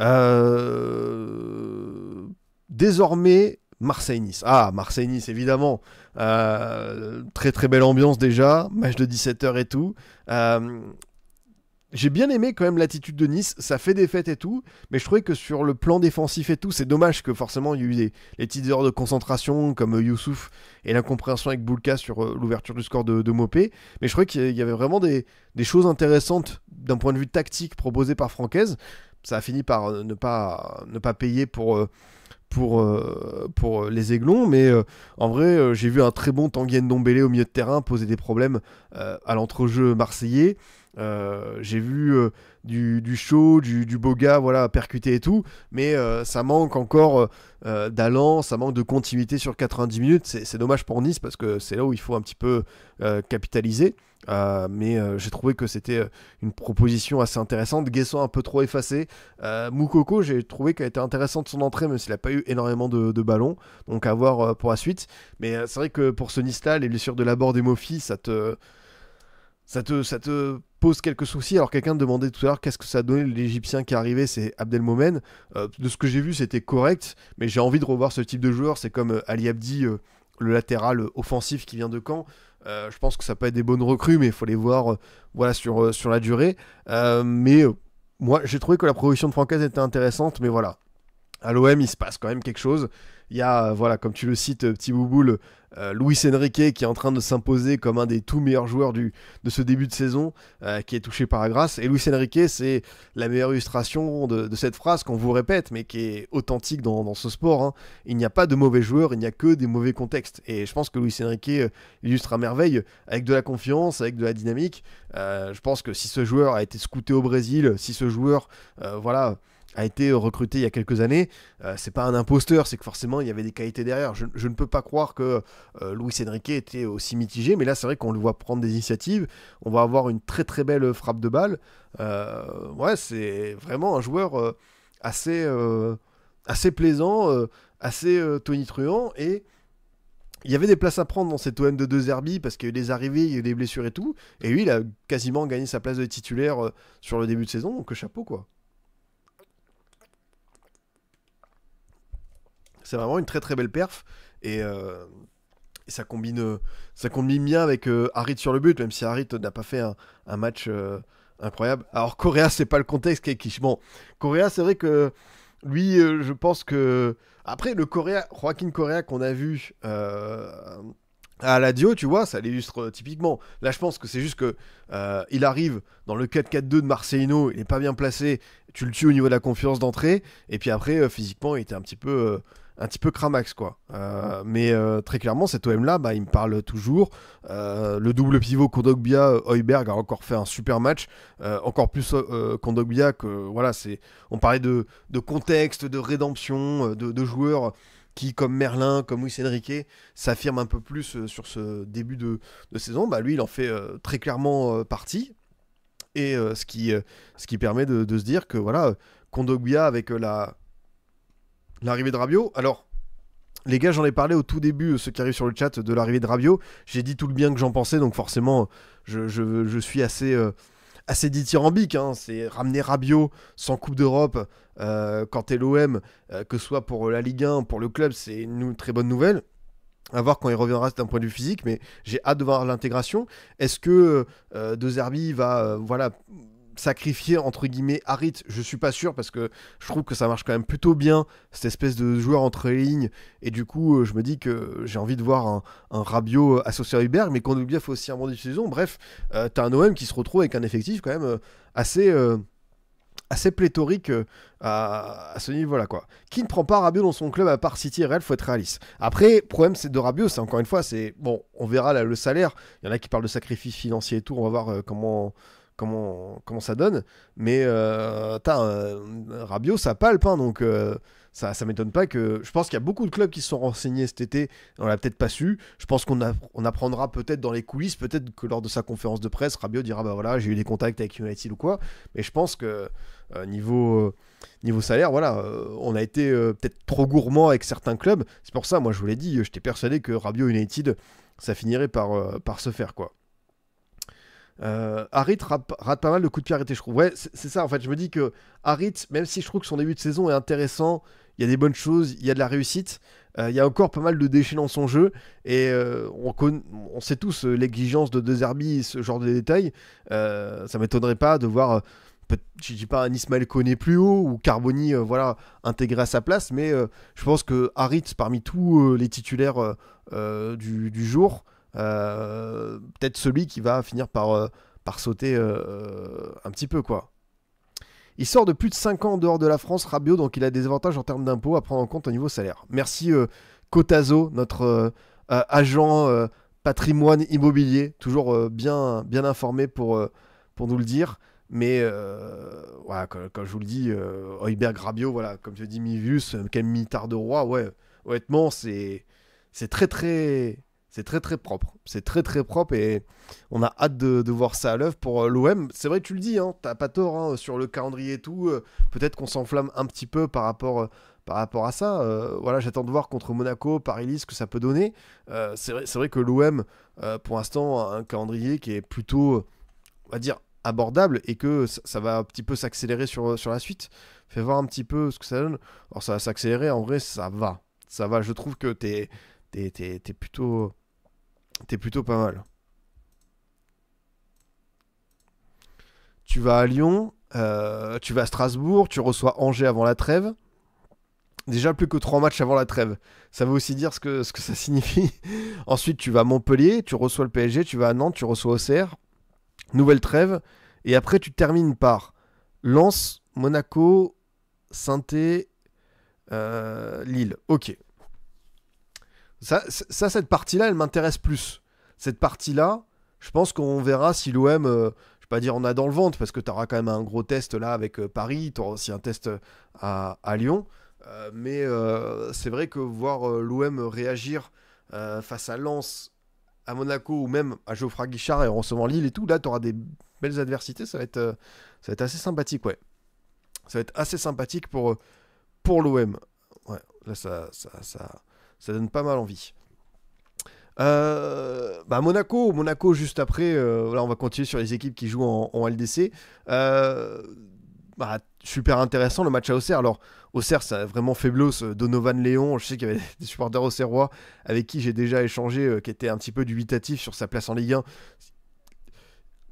Euh, désormais, Marseille-Nice. Ah, Marseille-Nice, évidemment. Euh, très très belle ambiance déjà, match de 17h et tout. Euh, j'ai bien aimé quand même l'attitude de Nice, ça fait des fêtes et tout, mais je trouvais que sur le plan défensif et tout, c'est dommage que forcément il y ait eu des, les petites heures de concentration comme Youssouf et l'incompréhension avec Boulka sur l'ouverture du score de, Mopé, mais je trouvais qu'il y avait vraiment des, choses intéressantes d'un point de vue tactique Proposées par Francaise, ça a fini par euh, ne pas, ne pas payer pour, euh, pour, euh, pour les Aiglons. Mais en vrai, j'ai vu un très bon Tanguy Ndombele au milieu de terrain poser des problèmes à l'entrejeu marseillais. j'ai vu du, du, show, du, beau gars voilà, et tout, mais ça manque encore d'allant, ça manque de continuité sur 90 minutes. C'est dommage pour Nice parce que c'est là où il faut un petit peu capitaliser. Euh, mais euh, j'ai trouvé que c'était euh, une proposition assez intéressante. Guessant un peu trop effacé. Mukoko, Moukoko, j'ai trouvé qu'elle était intéressante son entrée, même s'il n'a pas eu énormément de, ballons. Donc à voir pour la suite. Mais c'est vrai que pour ce Nista, les blessures de bord des Mofi, ça te. Ça te, ça te pose quelques soucis. Alors quelqu'un demandait tout à l'heure qu'est-ce que ça donnait l'Égyptien qui arrivait, c'est Abdelmomen. de ce que j'ai vu, c'était correct, mais j'ai envie de revoir ce type de joueur. C'est comme Ali Abdi, le latéral offensif qui vient de Caen. Euh, je pense que ça peut être des bonnes recrues, mais il faut les voir euh, voilà, sur, euh, sur la durée. mais moi, j'ai trouvé que la progression de Francaise était intéressante, mais voilà. À l'OM, il se passe quand même quelque chose. Il y a, euh, voilà, comme tu le cites, euh, petit bouboule, louis euh, Luis Enrique qui est en train de s'imposer comme un des tout meilleurs joueurs du, de ce début de saison, qui est touché par la grâce. Et louis Enrique, c'est la meilleure illustration de, cette phrase qu'on vous répète, mais qui est authentique dans, ce sport. Hein. Il n'y a pas de mauvais joueurs, il n'y a que des mauvais contextes. Et je pense que louis Enrique illustre à merveille avec de la confiance, avec de la dynamique. je pense que si ce joueur a été scouté au Brésil, si ce joueur, voilà a été euh, recruté il y a quelques années, euh, c'est pas un imposteur, c'est que forcément il y avait des qualités derrière. Je, ne peux pas croire que Louis euh, Luis était aussi mitigé, mais là c'est vrai qu'on le voit prendre des initiatives. On va avoir une très très belle frappe de balle. ouais, c'est vraiment un joueur assez, assez plaisant, assez tonitruant et. Il y avait des places à prendre dans cette OM de deux Zerbi parce qu'il y a eu des arrivées, il y a eu des blessures et tout. Et lui, il a quasiment gagné sa place de titulaire sur le début de saison, donc chapeau quoi. C'est vraiment une très très belle perf. Et, euh, ça, combine, euh, ça combine bien avec euh, Harit sur le but, même si Harit n'a pas fait un, match incroyable. Alors Correa, c'est pas le contexte qui est Bon, Correa, c'est vrai que lui, je pense que... Après, le Correa, Joaquin Correa qu'on a vu à la Dio, tu vois, ça l'illustre typiquement. Là, je pense que c'est juste que il arrive dans le 4-4-2 de Marcelino, il n'est pas bien placé, tu le tues au niveau de la confiance d'entrée, et puis après, physiquement, il était un petit peu un petit peu cramax quoi. Euh, mais euh, très clairement cet OM là, bah, il me parle toujours. Euh, le double pivot Kondogbia Heuberg a encore fait un super match, encore plus Kondogbia que voilà c'est. On parlait de, contexte, de rédemption, de, joueurs qui comme Merlin, comme Luis Enrique s'affirment un peu plus sur ce début de, de saison. Bah lui il en fait très clairement partie et ce qui ce qui permet de, se dire que voilà Kondogbia avec la l'arrivée de Rabiot. Alors, les gars, j'en ai parlé au tout début, euh, ceux qui arrivent sur le chat, de l'arrivée de Rabiot. J'ai dit tout le bien que j'en pensais, donc forcément, je, suis assez, euh, assez dithyrambique. Hein. C'est ramener Rabiot sans Coupe d'Europe euh, quand t'es l'OM, que ce soit pour la Ligue 1, pour le club, c'est une très bonne nouvelle. À voir quand il reviendra d'un point de vue physique, mais j'ai hâte de voir l'intégration. Est-ce que De Zerbi va voilà, sacrifier entre guillemets Harit, je suis pas sûr parce que je trouve que ça marche quand même plutôt bien cette espèce de joueur entre les lignes et du coup euh, je me dis que j'ai envie de voir un, Rabio Rabiot euh, associé à Hubert mais qu'on oublie faut aussi un bon de saison bref euh, t'as un OM qui se retrouve avec un effectif quand même assez assez pléthorique à, ce niveau-là. quoi. Qui ne prend pas Rabiot dans son club à part City et Real, faut être réaliste. Après, problème c'est de Rabiot, c'est encore une fois, c'est bon, on verra le salaire. Il y en a qui parlent de sacrifice financier et tout, on va voir comment comment, comment ça donne. Mais euh, Rabiot, ça palpe, hein, donc euh, ça, ça m'étonne pas que. Je pense qu'il y a beaucoup de clubs qui se sont renseignés cet été, on l'a peut-être pas su. Je pense qu'on on apprendra peut-être dans les coulisses, peut-être que lors de sa conférence de presse, Rabio dira bah voilà, j'ai eu des contacts avec United ou quoi. Mais je pense que euh, niveau. Euh, niveau salaire, voilà, on a été peut-être trop gourmand avec certains clubs. C'est pour ça, moi, je vous l'ai dit, j'étais persuadé que Rabio United, ça finirait par, par se faire, quoi. Euh, Harit rate, pas mal le coup de pied arrêté, je trouve. Ouais, c'est ça en fait. Je me dis que Harit, même si je trouve que son début de saison est intéressant, il y a des bonnes choses, il y a de la réussite, euh, il y a encore pas mal de déchets dans son jeu. Et euh, on, sait tous l'exigence de deux Zerbi, ce genre de détails. ça m'étonnerait pas de voir je dis pas un Ismaël plus haut ou Carboni voilà intégré à sa place mais je pense que Harit parmi tous les titulaires du, jour euh, peut-être celui qui va finir par, euh, par sauter euh, un petit peu, quoi. Il sort de plus de 5 ans dehors de la France, Rabio, donc il a des avantages en termes d'impôts à prendre en compte au niveau salaire. Merci Cotazo, notre agent patrimoine immobilier, toujours bien, bien informé pour, pour nous le dire. Mais voilà, comme, je vous le dis, Heuberg voilà, comme je dis, Mivius, quel mitard de roi, ouais, honnêtement, c'est très très c'est très très propre. C'est très très propre et on a hâte de, voir ça à l'œuvre pour euh, l'OM. C'est vrai, que tu le dis, hein, t'as pas tort hein, sur le calendrier et tout. Euh, peut-être qu'on s'enflamme un petit peu par rapport, euh, par rapport à ça. voilà, j'attends de voir contre Monaco, paris lys ce que ça peut donner. C'est vrai, que l'OM, pour l'instant, a un calendrier qui est plutôt, on va dire, abordable et que ça, va un petit peu s'accélérer sur, sur la suite. Fais voir un petit peu ce que ça donne. Alors ça va s'accélérer, en vrai, ça va. Ça va, je trouve que t'es. es plutôt t'es plutôt pas mal. Tu vas à Lyon, euh, tu vas à Strasbourg, tu reçois Angers avant la trêve. Déjà plus que trois matchs avant la trêve. Ça veut aussi dire ce que, ce que ça signifie. Ensuite, tu vas à Montpellier, tu reçois le PSG, tu vas à Nantes, tu reçois Auxerre. Nouvelle trêve. Et après, tu termines par Lens, Monaco, saint euh, Lille. Ok. Ça, cette partie-là, elle m'intéresse plus. Cette partie-là, je pense qu'on verra si l'OM, Je euh, je vais pas dire on a dans le ventre, parce que tu auras quand même un gros test là avec euh, Paris, tu auras aussi un test euh, à, Lyon. mais c'est vrai que voir l'OM réagir face à Lens, à Monaco ou même à geoffrey Guichard et en recevant Lille et tout, là tu auras des belles adversités, ça va, être, ça être assez sympathique, ouais. Ça va être assez sympathique pour, pour l'OM. Ouais, là ça, ça donne pas mal envie. Euh, bah, Monaco, Monaco juste après, euh, on va continuer sur les équipes qui jouent en, LDC. Euh, bah, super intéressant le match à Auxerre. Alors Auxerre, ça a vraiment faiblos. Donovan Léon, je sais qu'il y avait des supporters auxerrois avec qui j'ai déjà échangé, qui étaient un petit peu dubitatifs sur sa place en Ligue 1.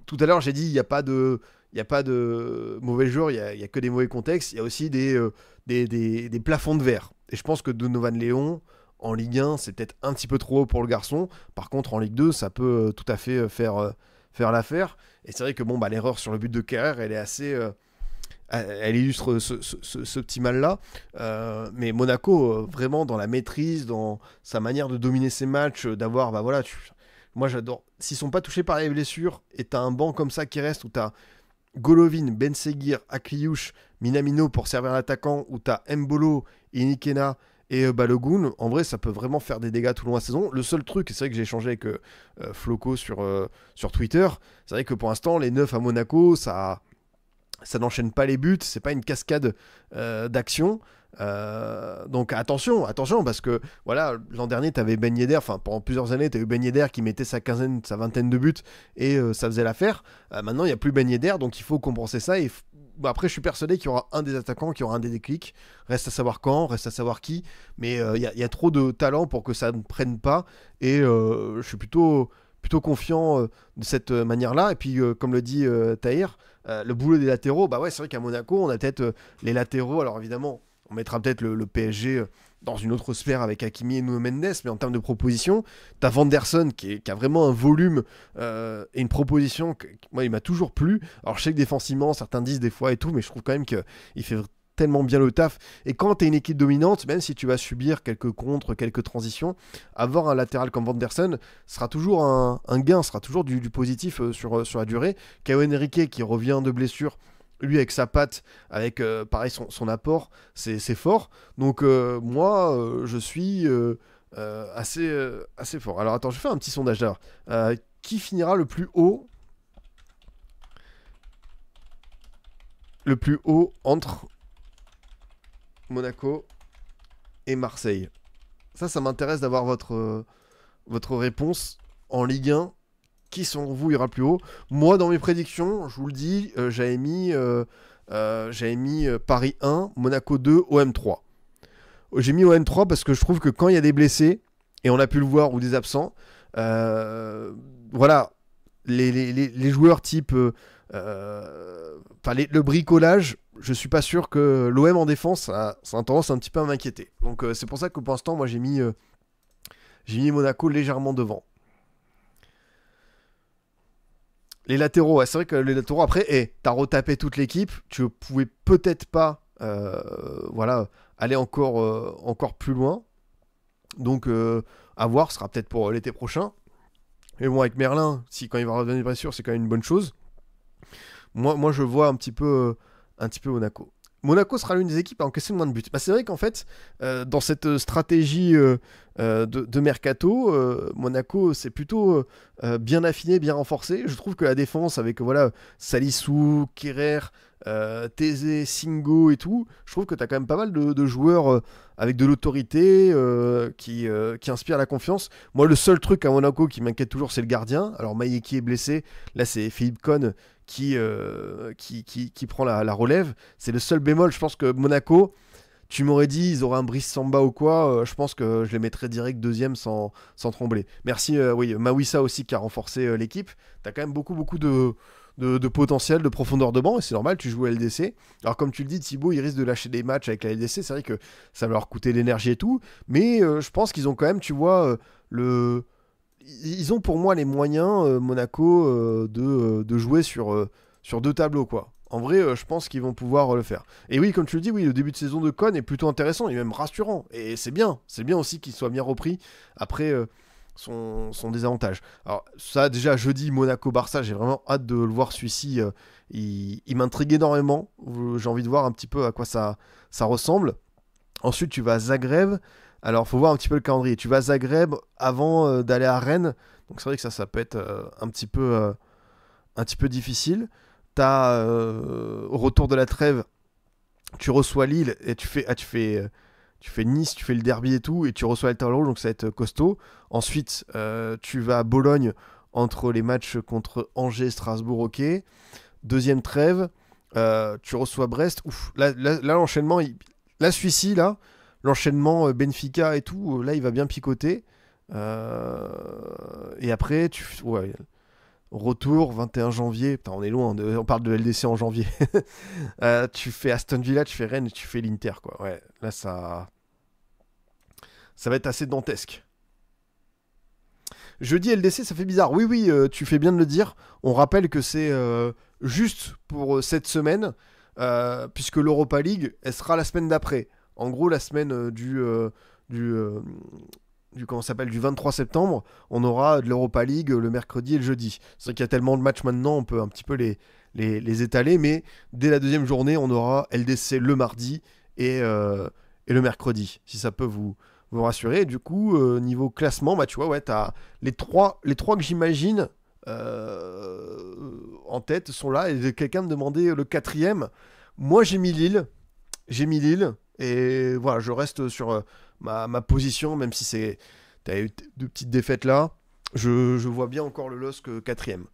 Tout à l'heure, j'ai dit il n'y a pas de il a pas de mauvais joueurs, il n'y a, que des mauvais contextes, il y a aussi des, des, plafonds de verre. Et je pense que Donovan Léon, en Ligue 1, c'est peut-être un petit peu trop haut pour le garçon. Par contre, en Ligue 2, ça peut euh, tout à fait euh, faire, euh, faire l'affaire. Et c'est vrai que bon, bah, l'erreur sur le but de Kerr, elle est assez. elle illustre ce, petit mal-là. mais Monaco, vraiment dans la maîtrise, dans sa manière de dominer ses matchs, d'avoir. Bah voilà, moi j'adore. S'ils sont pas touchés par les blessures et as un banc comme ça qui reste où as Golovin, Bensegir, Seguir, Minamino pour servir l'attaquant, où as Mbolo et Nikena et euh, bah, le Goon, en vrai, ça peut vraiment faire des dégâts tout le long de la saison. Le seul truc, c'est vrai que j'ai échangé avec euh, euh, Floco sur, sur Twitter, c'est vrai que pour l'instant, les 9 à Monaco, ça, ça n'enchaîne pas les buts, c'est pas une cascade d'action. donc attention, attention, parce que voilà, l'an dernier, tu avais Ben Yedder, enfin pendant plusieurs années, tu as eu Ben qui mettait sa quinzaine, sa vingtaine de buts et ça faisait l'affaire. maintenant, il n'y a plus Ben Yedder, donc il faut compenser ça et bah, après, je suis persuadé qu'il y aura un des attaquants qui aura un des déclics. Reste à savoir quand, reste à savoir qui. Mais il euh, y, a trop de talent pour que ça ne prenne pas. Et euh, je suis plutôt, plutôt confiant euh, de cette manière-là. Et puis, comme le dit Tahir, le boulot des latéraux, bah ouais, c'est vrai qu'à Monaco, on a peut-être les latéraux. Alors évidemment, on mettra peut-être le PSG dans une autre sphère avec Hakimi et Nuno Mendes, mais en termes de proposition, t'as Vanderson qui, qui a vraiment un volume euh, et une proposition que moi il m'a toujours plu. Alors je sais que défensivement certains disent des fois et tout, mais je trouve quand même qu'il fait tellement bien le taf. Et quand tu es une équipe dominante, même si tu vas subir quelques contres, quelques transitions, avoir un latéral comme Vanderson sera toujours un, gain, sera toujours du, positif euh, sur, sur la durée. Kao Enrique qui revient de blessure lui avec sa patte, avec euh, pareil son, apport, c'est fort. Donc euh, moi, euh, je suis assez, assez fort. Alors attends, je fais un petit sondage qui finira le plus haut Le plus haut entre Monaco et Marseille. Ça, ça m'intéresse d'avoir votre, votre réponse en Ligue 1 qui sont vous ira plus haut. Moi, dans mes prédictions, je vous le dis, euh, j'avais mis, euh, euh, j'avais mis Paris 1, Monaco 2, OM 3. J'ai mis OM 3 parce que je trouve que quand il y a des blessés, et on a pu le voir, ou des absents, voilà, les, joueurs type... Enfin, le bricolage, je suis pas sûr que l'OM en défense, a tendance un petit peu à m'inquiéter. Donc c'est pour ça que pour l'instant, moi j'ai mis, j'ai mis Monaco légèrement devant. les latéraux, c'est vrai que les latéraux, après, eh, t'as retapé toute l'équipe, tu pouvais peut-être pas euh, voilà, aller encore, euh, encore plus loin. Donc, euh, à voir, ce sera peut-être pour l'été prochain. Mais bon, avec Merlin, si quand il va revenir, bien sûr, c'est quand même une bonne chose. Moi, moi je vois un petit peu, un petit peu Monaco. Monaco sera l'une des équipes à encaisser le moins de buts. Bah, c'est vrai qu'en fait, euh, dans cette euh, stratégie euh, de, mercato, Monaco c'est plutôt bien affiné, bien renforcé. Je trouve que la défense avec voilà Salissou, Kerrer, tese Singo et tout, je trouve que tu as quand même pas mal de, joueurs avec de l'autorité qui, qui inspirent la confiance. Moi, le seul truc à Monaco qui m'inquiète toujours, c'est le gardien. Alors, Maïki est blessé. Là, c'est Philippe Cohn euh, qui, qui, qui, prend la, relève. C'est le seul bémol. Je pense que Monaco, tu m'aurais dit, ils auraient un Brice Samba ou quoi. Euh, je pense que je les mettrais direct deuxième sans, sans trembler. Merci, euh, oui, Mawissa aussi qui a renforcé l'équipe. Tu as quand même beaucoup, beaucoup de, de, potentiel, de profondeur de banc, et c'est normal, tu joues à LDC. Alors comme tu le dis, Thibaut, il risque de lâcher des matchs avec la LDC, c'est vrai que ça va leur coûter l'énergie et tout, mais je pense qu'ils ont quand même, tu vois, le, ils ont pour moi les moyens, euh, Monaco, euh, euh, de, jouer sur, sur deux tableaux, quoi. En vrai, je pense qu'ils vont pouvoir le faire. Et oui, comme tu le dis, oui, le début de saison de Con est plutôt intéressant et même rassurant. Et c'est bien, c'est bien aussi qu'il soit bien repris après son, désavantage. Alors ça, déjà, jeudi, Monaco-Barça, j'ai vraiment hâte de le voir celui-ci. il, m'intrigue énormément. J'ai envie de voir un petit peu à quoi ça, ça ressemble. Ensuite, tu vas à Zagreb. Alors, faut voir un petit peu le calendrier. Tu vas à Zagreb avant euh, d'aller à Rennes. Donc, c'est vrai que ça, ça peut être euh, un, petit peu, euh, un petit peu difficile. As, au retour de la trêve, tu reçois Lille et tu fais, ah, tu, fais, tu fais Nice, tu fais le derby et tout, et tu reçois le donc ça va être costaud. Ensuite, tu vas à Bologne entre les matchs contre Angers, Strasbourg, ok. Deuxième trêve, tu reçois Brest. Ouf, là, l'enchaînement, là, la celui-ci, là, l'enchaînement euh, Benfica et tout, euh, là il va bien picoter. Euh, et après, tu... ouais. retour 21 janvier, Putain, on est loin, on parle de LDC en janvier. tu fais Aston Villa, tu fais Rennes, tu fais l'Inter. Quoi. Ouais, là ça... ça va être assez dantesque. Jeudi LDC, ça fait bizarre. Oui, oui, tu fais bien de le dire. On rappelle que c'est juste pour cette semaine, puisque l'Europa League, elle sera la semaine d'après. En gros, la semaine euh, du. Euh, euh, du comment s'appelle, du 23 septembre, on aura de l'Europa League le mercredi et le jeudi. C'est vrai qu'il y a tellement de matchs maintenant, on peut un petit peu les, les, étaler, mais dès la deuxième journée, on aura LDC le mardi et, le mercredi, si ça peut vous, vous rassurer. du coup, niveau classement, bah, tu vois, ouais, les trois, les trois que j'imagine en tête sont là, et quelqu'un me demandait le quatrième. Moi, j'ai mis Lille, j'ai mis Lille, et voilà, je reste sur euh, ma, position, même si c'est. T'as eu deux petites défaites là. Je, vois bien encore le LOSC euh, quatrième.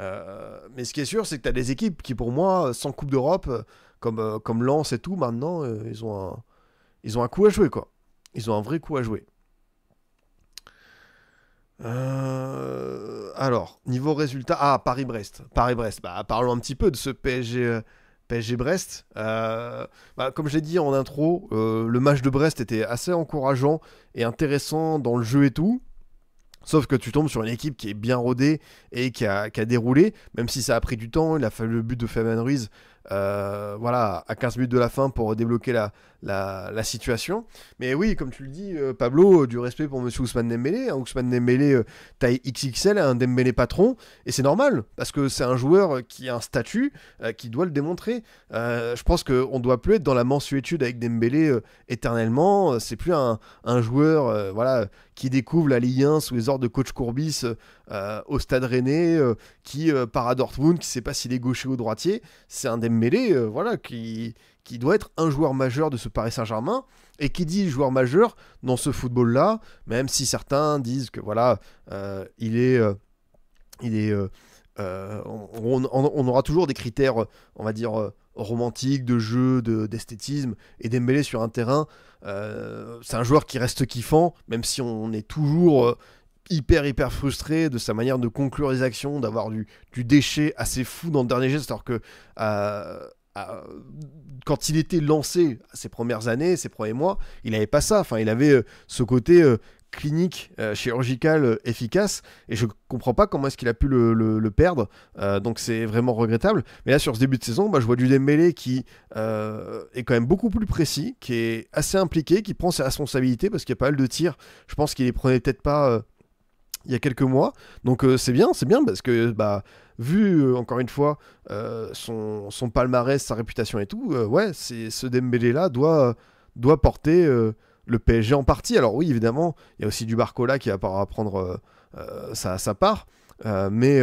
Euh, mais ce qui est sûr, c'est que tu as des équipes qui, pour moi, sans Coupe d'Europe, comme, comme Lens et tout, maintenant, ils, ont un, ils ont un coup à jouer, quoi. Ils ont un vrai coup à jouer. alors, niveau résultat, ah, Paris-Brest. Paris-Brest, bah, parlons un petit peu de ce PSG, PSG-Brest, euh, bah, comme j'ai dit en intro, euh, le match de Brest était assez encourageant et intéressant dans le jeu et tout. Sauf que tu tombes sur une équipe qui est bien rodée et qui a, déroulé, même si ça a pris du temps. Il a fallu le but de Fabian Ruiz euh, voilà, à 15 minutes de la fin pour débloquer la, la, situation. Mais oui, comme tu le dis, euh, Pablo, du respect pour Monsieur Ousmane Dembélé. Hein. Ousmane Dembélé euh, taille XXL, un hein, Dembélé patron, et c'est normal parce que c'est un joueur qui a un statut, euh, qui doit le démontrer. je pense qu'on doit plus être dans la mensuétude avec Dembélé éternellement. C'est plus un, joueur, voilà, qui découvre la Ligue 1 sous les ordres de coach Courbis au Stade Rennais, qui part à Dortmund, qui sait pas s'il est gaucher ou droitier. C'est un Dembélé, voilà, qui qui doit être un joueur majeur de ce Paris Saint-Germain. Et qui dit joueur majeur dans ce football-là, même si certains disent que voilà, euh, il est. Euh, il est euh, on, aura toujours des critères, on va dire, romantiques, de jeu, d'esthétisme, et Dembélé sur un terrain, c'est un joueur qui reste kiffant, même si on est toujours hyper hyper frustré de sa manière de conclure les actions, d'avoir du, du, déchet assez fou dans le dernier geste, alors que quand il était lancé ses premières années, ses premiers mois, il n'avait pas ça. Enfin, il avait euh, ce côté euh, clinique, euh, chirurgical, efficace. Et je ne comprends pas comment est-ce qu'il a pu le, perdre. donc c'est vraiment regrettable. Mais là, sur ce début de saison, bah, je vois du Dembélé qui est quand même beaucoup plus précis, qui est assez impliqué, qui prend ses responsabilités parce qu'il y a pas mal de tirs. Je pense qu'il les prenait peut-être pas il y a quelques mois. Donc euh, c'est bien, c'est bien parce que bah vu euh, encore une fois euh, son, palmarès, sa réputation et tout, ouais, c'est ce Dembélé là doit doit porter le PSG en partie. Alors oui, évidemment, il y a aussi du Barcola qui va prendre sa, part, mais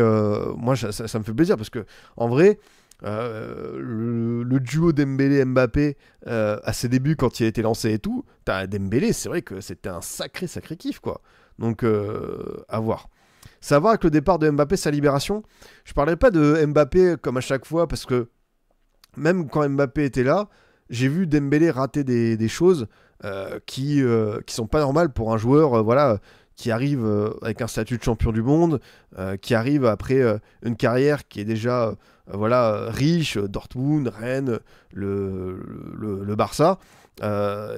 moi ça, me fait plaisir parce que en vrai. Le, duo Dembélé-Mbappé à ses débuts quand il a été lancé et tout, as Dembélé, c'est vrai que c'était un sacré sacré kiff quoi. Donc, euh, à voir. Ça va avec le départ de Mbappé, sa libération. Je parlerai pas de Mbappé comme à chaque fois, parce que même quand Mbappé était là, j'ai vu Dembélé rater des, choses euh, qui ne euh, sont pas normales pour un joueur voilà, qui arrive avec un statut de champion du monde, qui arrive après une carrière qui est déjà voilà, riche, Dortmund, Rennes, le, le, Barça.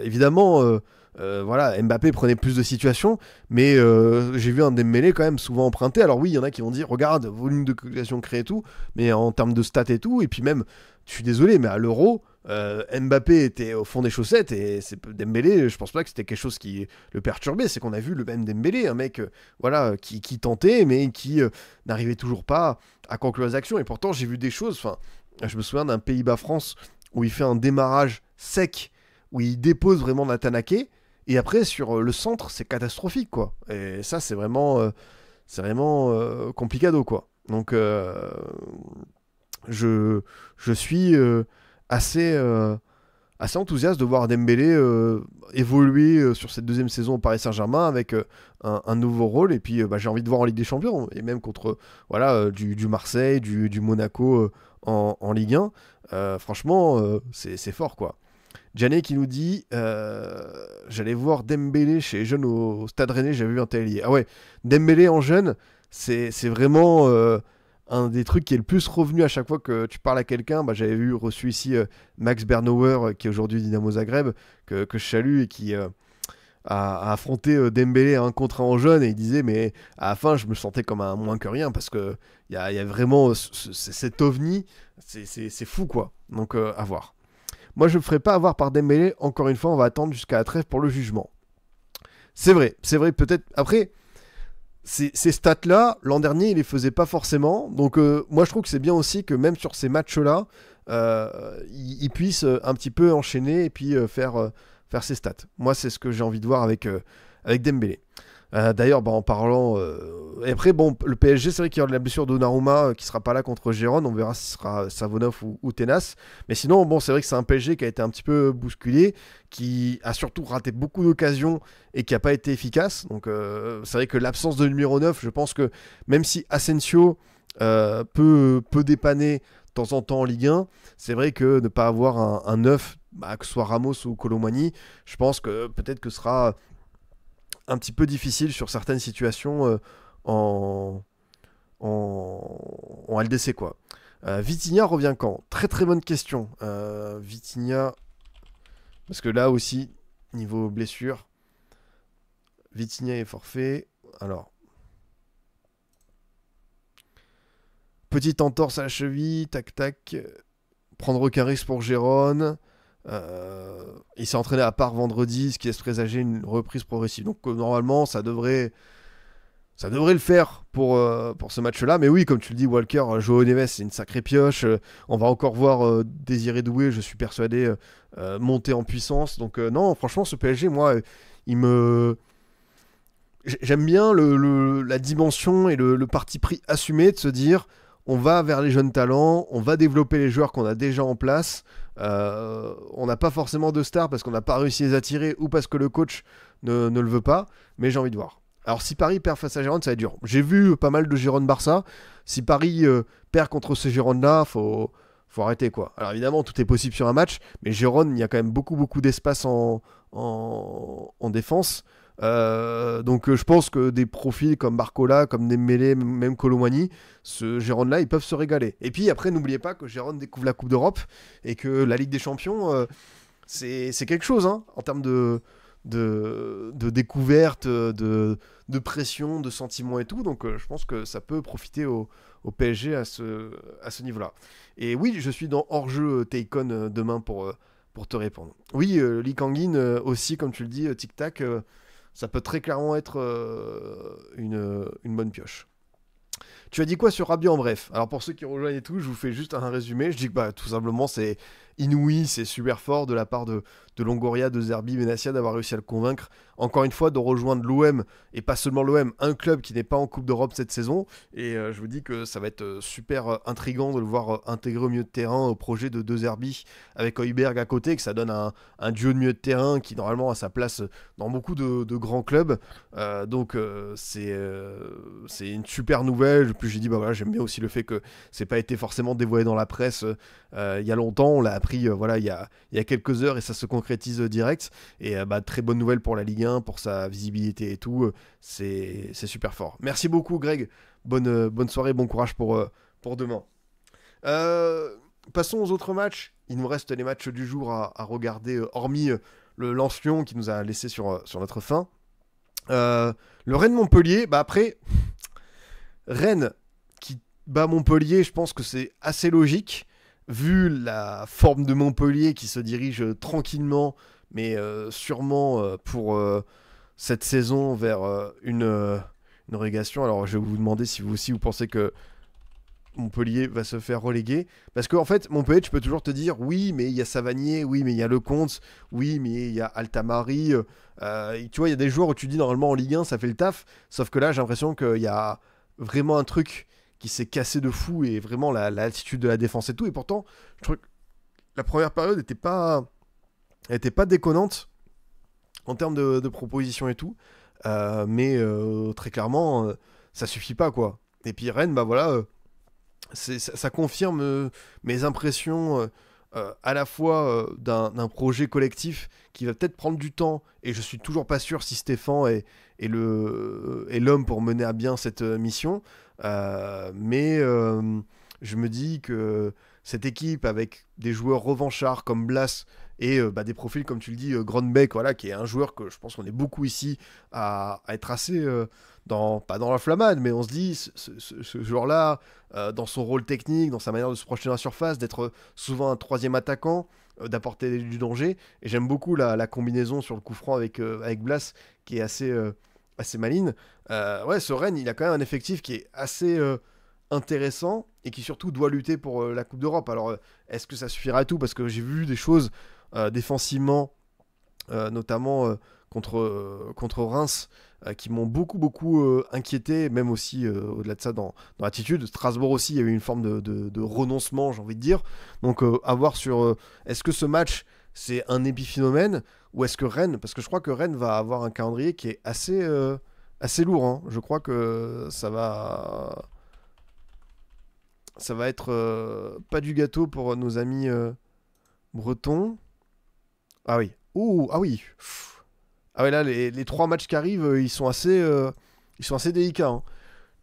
évidemment, euh, voilà, Mbappé prenait plus de situations, mais euh, j'ai vu un Dembélé quand même souvent emprunté. Alors oui, il y en a qui vont dire, regarde, volume de création créé et tout, mais en termes de stats et tout, et puis même, je suis désolé, mais à l'euro, euh, Mbappé était au fond des chaussettes et c'est Dembélé, je pense pas que c'était quelque chose qui le perturbait, c'est qu'on a vu le même Dembélé, un mec voilà qui, qui, tentait mais qui n'arrivait toujours pas à conclure les actions et pourtant j'ai vu des choses, enfin je me souviens d'un Pays-Bas France où il fait un démarrage sec où il dépose vraiment Natanake et après, sur euh, le centre, c'est catastrophique, quoi. Et ça, c'est vraiment, euh, c'est vraiment euh, complicado, quoi. Donc, je, je suis assez, assez enthousiaste de voir Dembélé évoluer sur cette deuxième saison au Paris Saint-Germain avec un, nouveau rôle. Et puis, bah, j'ai envie de voir en Ligue des Champions, et même contre voilà, du, Marseille, du, Monaco en, en, Ligue 1. franchement, c'est fort, quoi. Janet qui nous dit euh, J'allais voir Dembélé chez les jeunes au, Stade Rennais, j'avais vu un tel Ah ouais, Dembélé en jeune, c'est vraiment euh, un des trucs qui est le plus revenu à chaque fois que tu parles à quelqu'un. Bah, j'avais vu reçu ici euh, Max Bernauer, qui est aujourd'hui Dynamo Zagreb, que, que, je salue et qui a affronté Dembélé à un contrat en jeune et il disait mais à la fin je me sentais comme un moins que rien parce que il y, y, a vraiment cet ovni c'est fou quoi donc à voir moi, je ne ferai pas avoir par Dembélé. Encore une fois, on va attendre jusqu'à la trêve pour le jugement. C'est vrai, c'est vrai, peut-être. Après, ces, stats-là, l'an dernier, il les faisait pas forcément. Donc, euh, moi, je trouve que c'est bien aussi que même sur ces matchs-là, euh, ils il, puisse euh, un petit peu enchaîner et puis faire, faire ses stats. Moi, c'est ce que j'ai envie de voir avec, avec Dembélé. Euh, d'ailleurs, bah, en parlant. Euh, et après, bon, le PSG, c'est vrai qu'il y aura de la blessure de Naruma qui euh, qui sera pas là contre Gérone. On verra si ce sera Savonov ou, Tenas. Mais sinon, bon, c'est vrai que c'est un PSG qui a été un petit peu bousculé, qui a surtout raté beaucoup d'occasions et qui n'a pas été efficace. Donc, c'est vrai que l'absence de numéro 9, je pense que même si Asensio peut, dépanner de temps en temps en Ligue 1, c'est vrai que ne pas avoir un, 9 bah, que ce soit Ramos ou Colomani, je pense que peut-être que ce sera un petit peu difficile sur certaines situations euh, en, en, LDC quoi. Euh, Vitinia revient quand Très très bonne question. Euh, Vitinia parce que là aussi, niveau blessure, Vitinia est forfait. Alors. Petite entorse à la cheville, tac tac. Prendre aucun risque pour Gérone. Euh, il s'est entraîné à part vendredi, ce qui laisse présager une reprise progressive. Donc euh, normalement, ça devrait, ça devrait le faire pour, euh, pour ce match-là. Mais oui, comme tu le dis, Walker, Joao Neves, c'est une sacrée pioche. on va encore voir Désiré Doué, je suis persuadé, monter en puissance. Donc non, franchement, ce PSG, moi, il me... J'aime bien le, la dimension et le, parti pris assumé de se dire on va vers les jeunes talents, on va développer les joueurs qu'on a déjà en place, euh, on n'a pas forcément de stars parce qu'on n'a pas réussi à les attirer ou parce que le coach ne, le veut pas, mais j'ai envie de voir. Alors si Paris perd face à Gironde, ça va être dur. J'ai vu pas mal de Gironde-Barça. Si Paris euh, perd contre ce Gironde-là, faut, faut arrêter quoi. Alors évidemment, tout est possible sur un match, mais Gérone, il y a quand même beaucoup beaucoup d'espace en, en défense. Euh, donc euh, je pense que des profils comme Barcola, comme Dembélé, même Colomani, ce Gérone-là, ils peuvent se régaler. Et puis après, n'oubliez pas que Gérone découvre la Coupe d'Europe et que la Ligue des Champions, euh, c'est quelque chose hein, en termes de, de, découverte, de, de, pression, de sentiments et tout. Donc je pense que ça peut profiter au, PSG à ce, à ce niveau-là. Et oui, je suis dans hors-jeu Taycon demain pour, pour te répondre. Oui, Lee Kangin aussi, comme tu le dis, tic-tac ça peut très clairement être euh, une, bonne pioche. Tu as dit quoi sur Rabia en bref Alors pour ceux qui rejoignent et tout, je vous fais juste un résumé. Je dis que bah, tout simplement c'est inouï, c'est super fort de la part de, Longoria, de Zerbi, Benassia d'avoir réussi à le convaincre, encore une fois, de rejoindre l'OM, et pas seulement l'OM, un club qui n'est pas en Coupe d'Europe cette saison. Et euh, je vous dis que ça va être euh, super euh, intrigant de le voir intégrer au milieu de terrain au projet de Zerbi avec Heuberg à côté, que ça donne un, un, duo de milieu de terrain qui normalement a sa place dans beaucoup de, grands clubs. donc c'est c'est une super nouvelle. Puis j'ai dit, bah voilà, j'aime bien aussi le fait que c'est pas été forcément dévoilé dans la presse il y a longtemps, on l'a pris euh, voilà, il y a, quelques heures et ça se concrétise euh, direct. Et euh, bah, très bonne nouvelle pour la Ligue 1, pour sa visibilité et tout. c'est super fort. Merci beaucoup, Greg. Bonne, bonne soirée, bon courage pour, pour demain. passons aux autres matchs. Il nous reste les matchs du jour à, regarder, hormis le Lance-Lyon qui nous a laissé sur, notre fin. le Rennes-Montpellier, bah après, Rennes qui bat Montpellier, je pense que c'est assez logique vu la forme de Montpellier qui se dirige euh, tranquillement, mais euh, sûrement euh, pour cette saison vers une, une, Alors je vais vous demander si vous aussi vous pensez que Montpellier va se faire reléguer. Parce qu'en en fait, Montpellier, tu peux toujours te dire oui, mais il y a Savanier, oui, mais il y a Lecomte, oui, mais il y a Altamari. tu vois, il y a des joueurs où tu dis normalement en Ligue 1, ça fait le taf. Sauf que là, j'ai l'impression qu'il y a vraiment un truc qui s'est cassé de fou et vraiment l'attitude de la défense et tout. Et pourtant, je trouve que la première période n'était pas, pas déconnante en termes de, propositions et tout. Euh, mais euh, très clairement, ça euh, ça suffit pas quoi. Et puis Rennes, bah voilà, ça, confirme mes impressions euh, à la fois euh, d'un projet collectif qui va peut-être prendre du temps, et je suis toujours pas sûr si Stéphane est, l'homme pour mener à bien cette euh, mission, mais je me dis que cette équipe avec des joueurs revanchards comme Blas et bah, des profils comme tu le dis, Grandbeck, voilà, qui est un joueur que je pense qu'on est beaucoup ici à être assez pas dans la flamade, mais on se dit, ce, joueur-là, euh, dans son rôle technique, dans sa manière de se projeter dans la surface, d'être souvent un troisième attaquant, euh, d'apporter du danger. Et j'aime beaucoup la, combinaison sur le coup franc avec, euh, avec Blas, qui est assez, assez maligne. ouais, ce Rennes, il a quand même un effectif qui est assez intéressant et qui surtout doit lutter pour la Coupe d'Europe. Alors, est-ce que ça suffira à tout Parce que j'ai vu des choses défensivement, notamment contre, contre Reims euh, qui m'ont beaucoup, beaucoup euh, inquiété, même aussi euh, au-delà de ça dans, dans l'attitude. Strasbourg aussi, il y a eu une forme de, renoncement, j'ai envie de dire. Donc, à voir sur est-ce que ce match, c'est un épiphénomène ou est-ce que Rennes, parce que je crois que Rennes va avoir un calendrier qui est assez, assez lourd. Hein. Je crois que ça va ça va être pas du gâteau pour nos amis bretons. Ah oui. Oh, ah oui. Ah ouais, là, les, trois matchs qui arrivent, euh, ils sont assez, euh, ils sont assez délicats. Hein.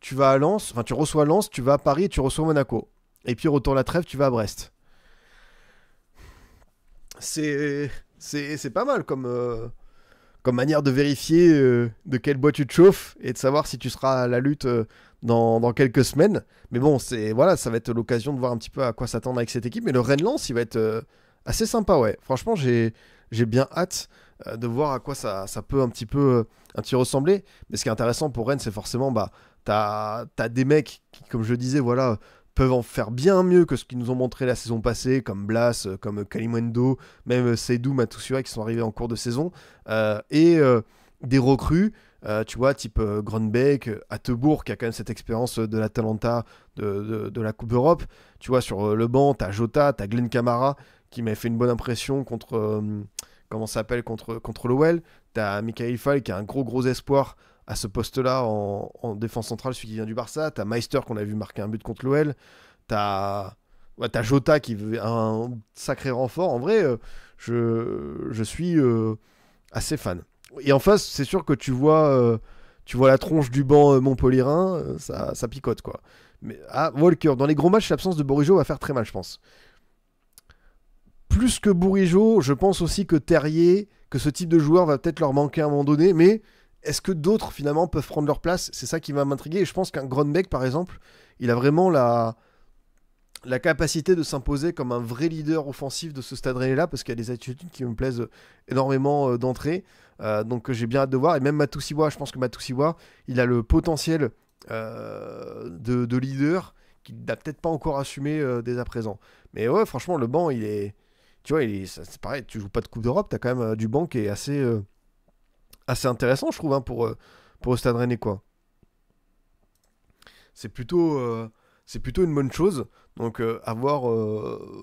Tu vas à Lens, enfin, tu reçois Lens, tu vas à Paris et tu reçois Monaco. Et puis, retour la trêve, tu vas à Brest. C'est, c'est, pas mal comme, euh, comme manière de vérifier de quelle bois tu te chauffes et de savoir si tu seras à la lutte dans, dans, quelques semaines. Mais bon, c'est, voilà, ça va être l'occasion de voir un petit peu à quoi s'attendre avec cette équipe. Mais le Rennes-Lens, il va être assez sympa, ouais. Franchement, j'ai bien hâte. Euh, de voir à quoi ça, ça, peut un petit peu euh, un petit ressembler. Mais ce qui est intéressant pour Rennes, c'est forcément, bah, t'as as des mecs qui, comme je disais, voilà, peuvent en faire bien mieux que ce qu'ils nous ont montré la saison passée, comme Blas, euh, comme Kalimwendo, même Seydou, Matusua, qui sont arrivés en cours de saison. et des recrues. tu vois, type euh, Grunbeck, Attebourg, qui a quand même cette expérience de l'Atalanta de, de, de, la Coupe Europe. Tu vois, sur le banc, as Jota, as Glenn Camara, qui m'a fait une bonne impression contre, comment s'appelle, contre, contre l'OL. T'as Michael Fall qui a un gros, gros espoir à ce poste-là en, défense centrale, celui qui vient du Barça. T'as Meister qu'on a vu marquer un but contre l'OL. T'as Jota qui veut un sacré renfort. En vrai, euh, je, suis euh, assez fan. Et en face, c'est sûr que tu vois, euh, tu vois la tronche du banc Montpellierin, ça, ça picote quoi. Mais ah, Walker, dans les gros matchs, l'absence de Borijo va faire très mal, je pense plus que Bourigeau, je pense aussi que Terrier, que ce type de joueur va peut-être leur manquer à un moment donné, mais est-ce que d'autres finalement peuvent prendre leur place C'est ça qui va m'intriguer. Et je pense qu'un mec, par exemple, il a vraiment la, la capacité de s'imposer comme un vrai leader offensif de ce stade là parce qu'il y a des attitudes qui me plaisent énormément euh, d'entrée. Euh, donc j'ai bien hâte de voir. Et même Matussiwa, je pense que Matussiwa, il a le potentiel euh, de, leader qu'il n'a peut-être pas encore assumé dès à présent. Mais ouais, franchement, le banc, il est, tu vois, c'est pareil, tu joues pas de Coupe d'Europe, tu as quand même euh, du banc qui est assez, euh, assez intéressant, je trouve, hein, pour, euh, pour le Stade Rennais, quoi. C'est plutôt, plutôt une bonne chose, donc avoir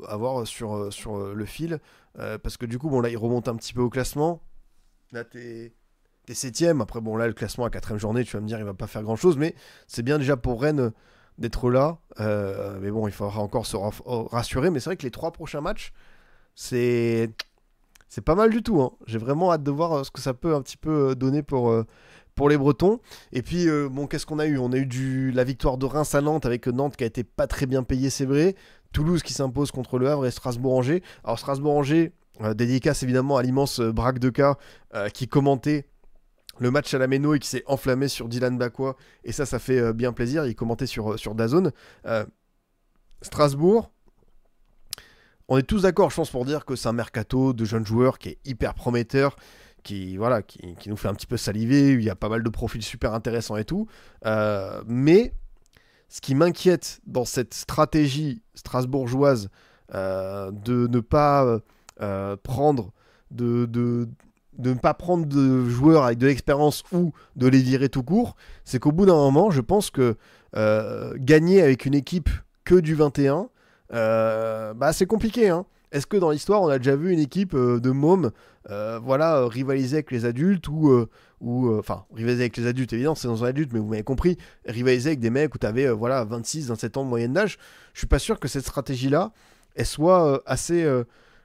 à, voir, sur, sur le fil, parce que du coup, bon, là, il remonte un petit peu au classement, là, tu es septième, après bon là le classement à quatrième journée, tu vas me dire il va pas faire grand chose, mais c'est bien déjà pour Rennes d'être là. mais bon, il faudra encore se oh, rassurer. Mais c'est vrai que les trois prochains matchs, c'est c'est pas mal du tout. Hein. J'ai vraiment hâte de voir euh, ce que ça peut un petit peu euh, donner pour, euh, pour les Bretons. Et puis, bon, qu'est-ce qu'on a eu On a eu du, la victoire de Reims à Nantes avec Nantes qui a été pas très bien payé, c'est vrai. Toulouse qui s'impose contre Le Havre et Strasbourg-Angers. Alors, Strasbourg-Angers, dédicace évidemment à l'immense Braque de cas qui commentait le match à la Méno et qui s'est enflammé sur Dylan Bakwa. Et ça, ça fait bien plaisir. Il commentait sur, sur Dazone. Strasbourg, on est tous d'accord, je pense, pour dire que c'est un mercato de jeunes joueurs qui est hyper prometteur, qui, voilà, qui, nous fait un petit peu saliver, il y a pas mal de profils super intéressants et tout. Euh, mais ce qui m'inquiète dans cette stratégie strasbourgeoise euh, de ne pas euh, prendre de, de, de, ne pas prendre de joueurs avec de l'expérience ou de les virer tout court, c'est qu'au bout d'un moment, je pense que gagner avec une équipe que du 21, euh, bah, c'est compliqué. Hein. Est-ce que dans l'histoire, on a déjà vu une équipe euh, de mômes euh, voilà, rivaliser avec les adultes ou. enfin, rivaliser avec les adultes, évidemment, c'est dans un adulte, mais vous m'avez compris, rivaliser avec des mecs où tu avais voilà, 26, 27 ans de moyenne d'âge. Je suis pas sûr que cette stratégie-là, soit assez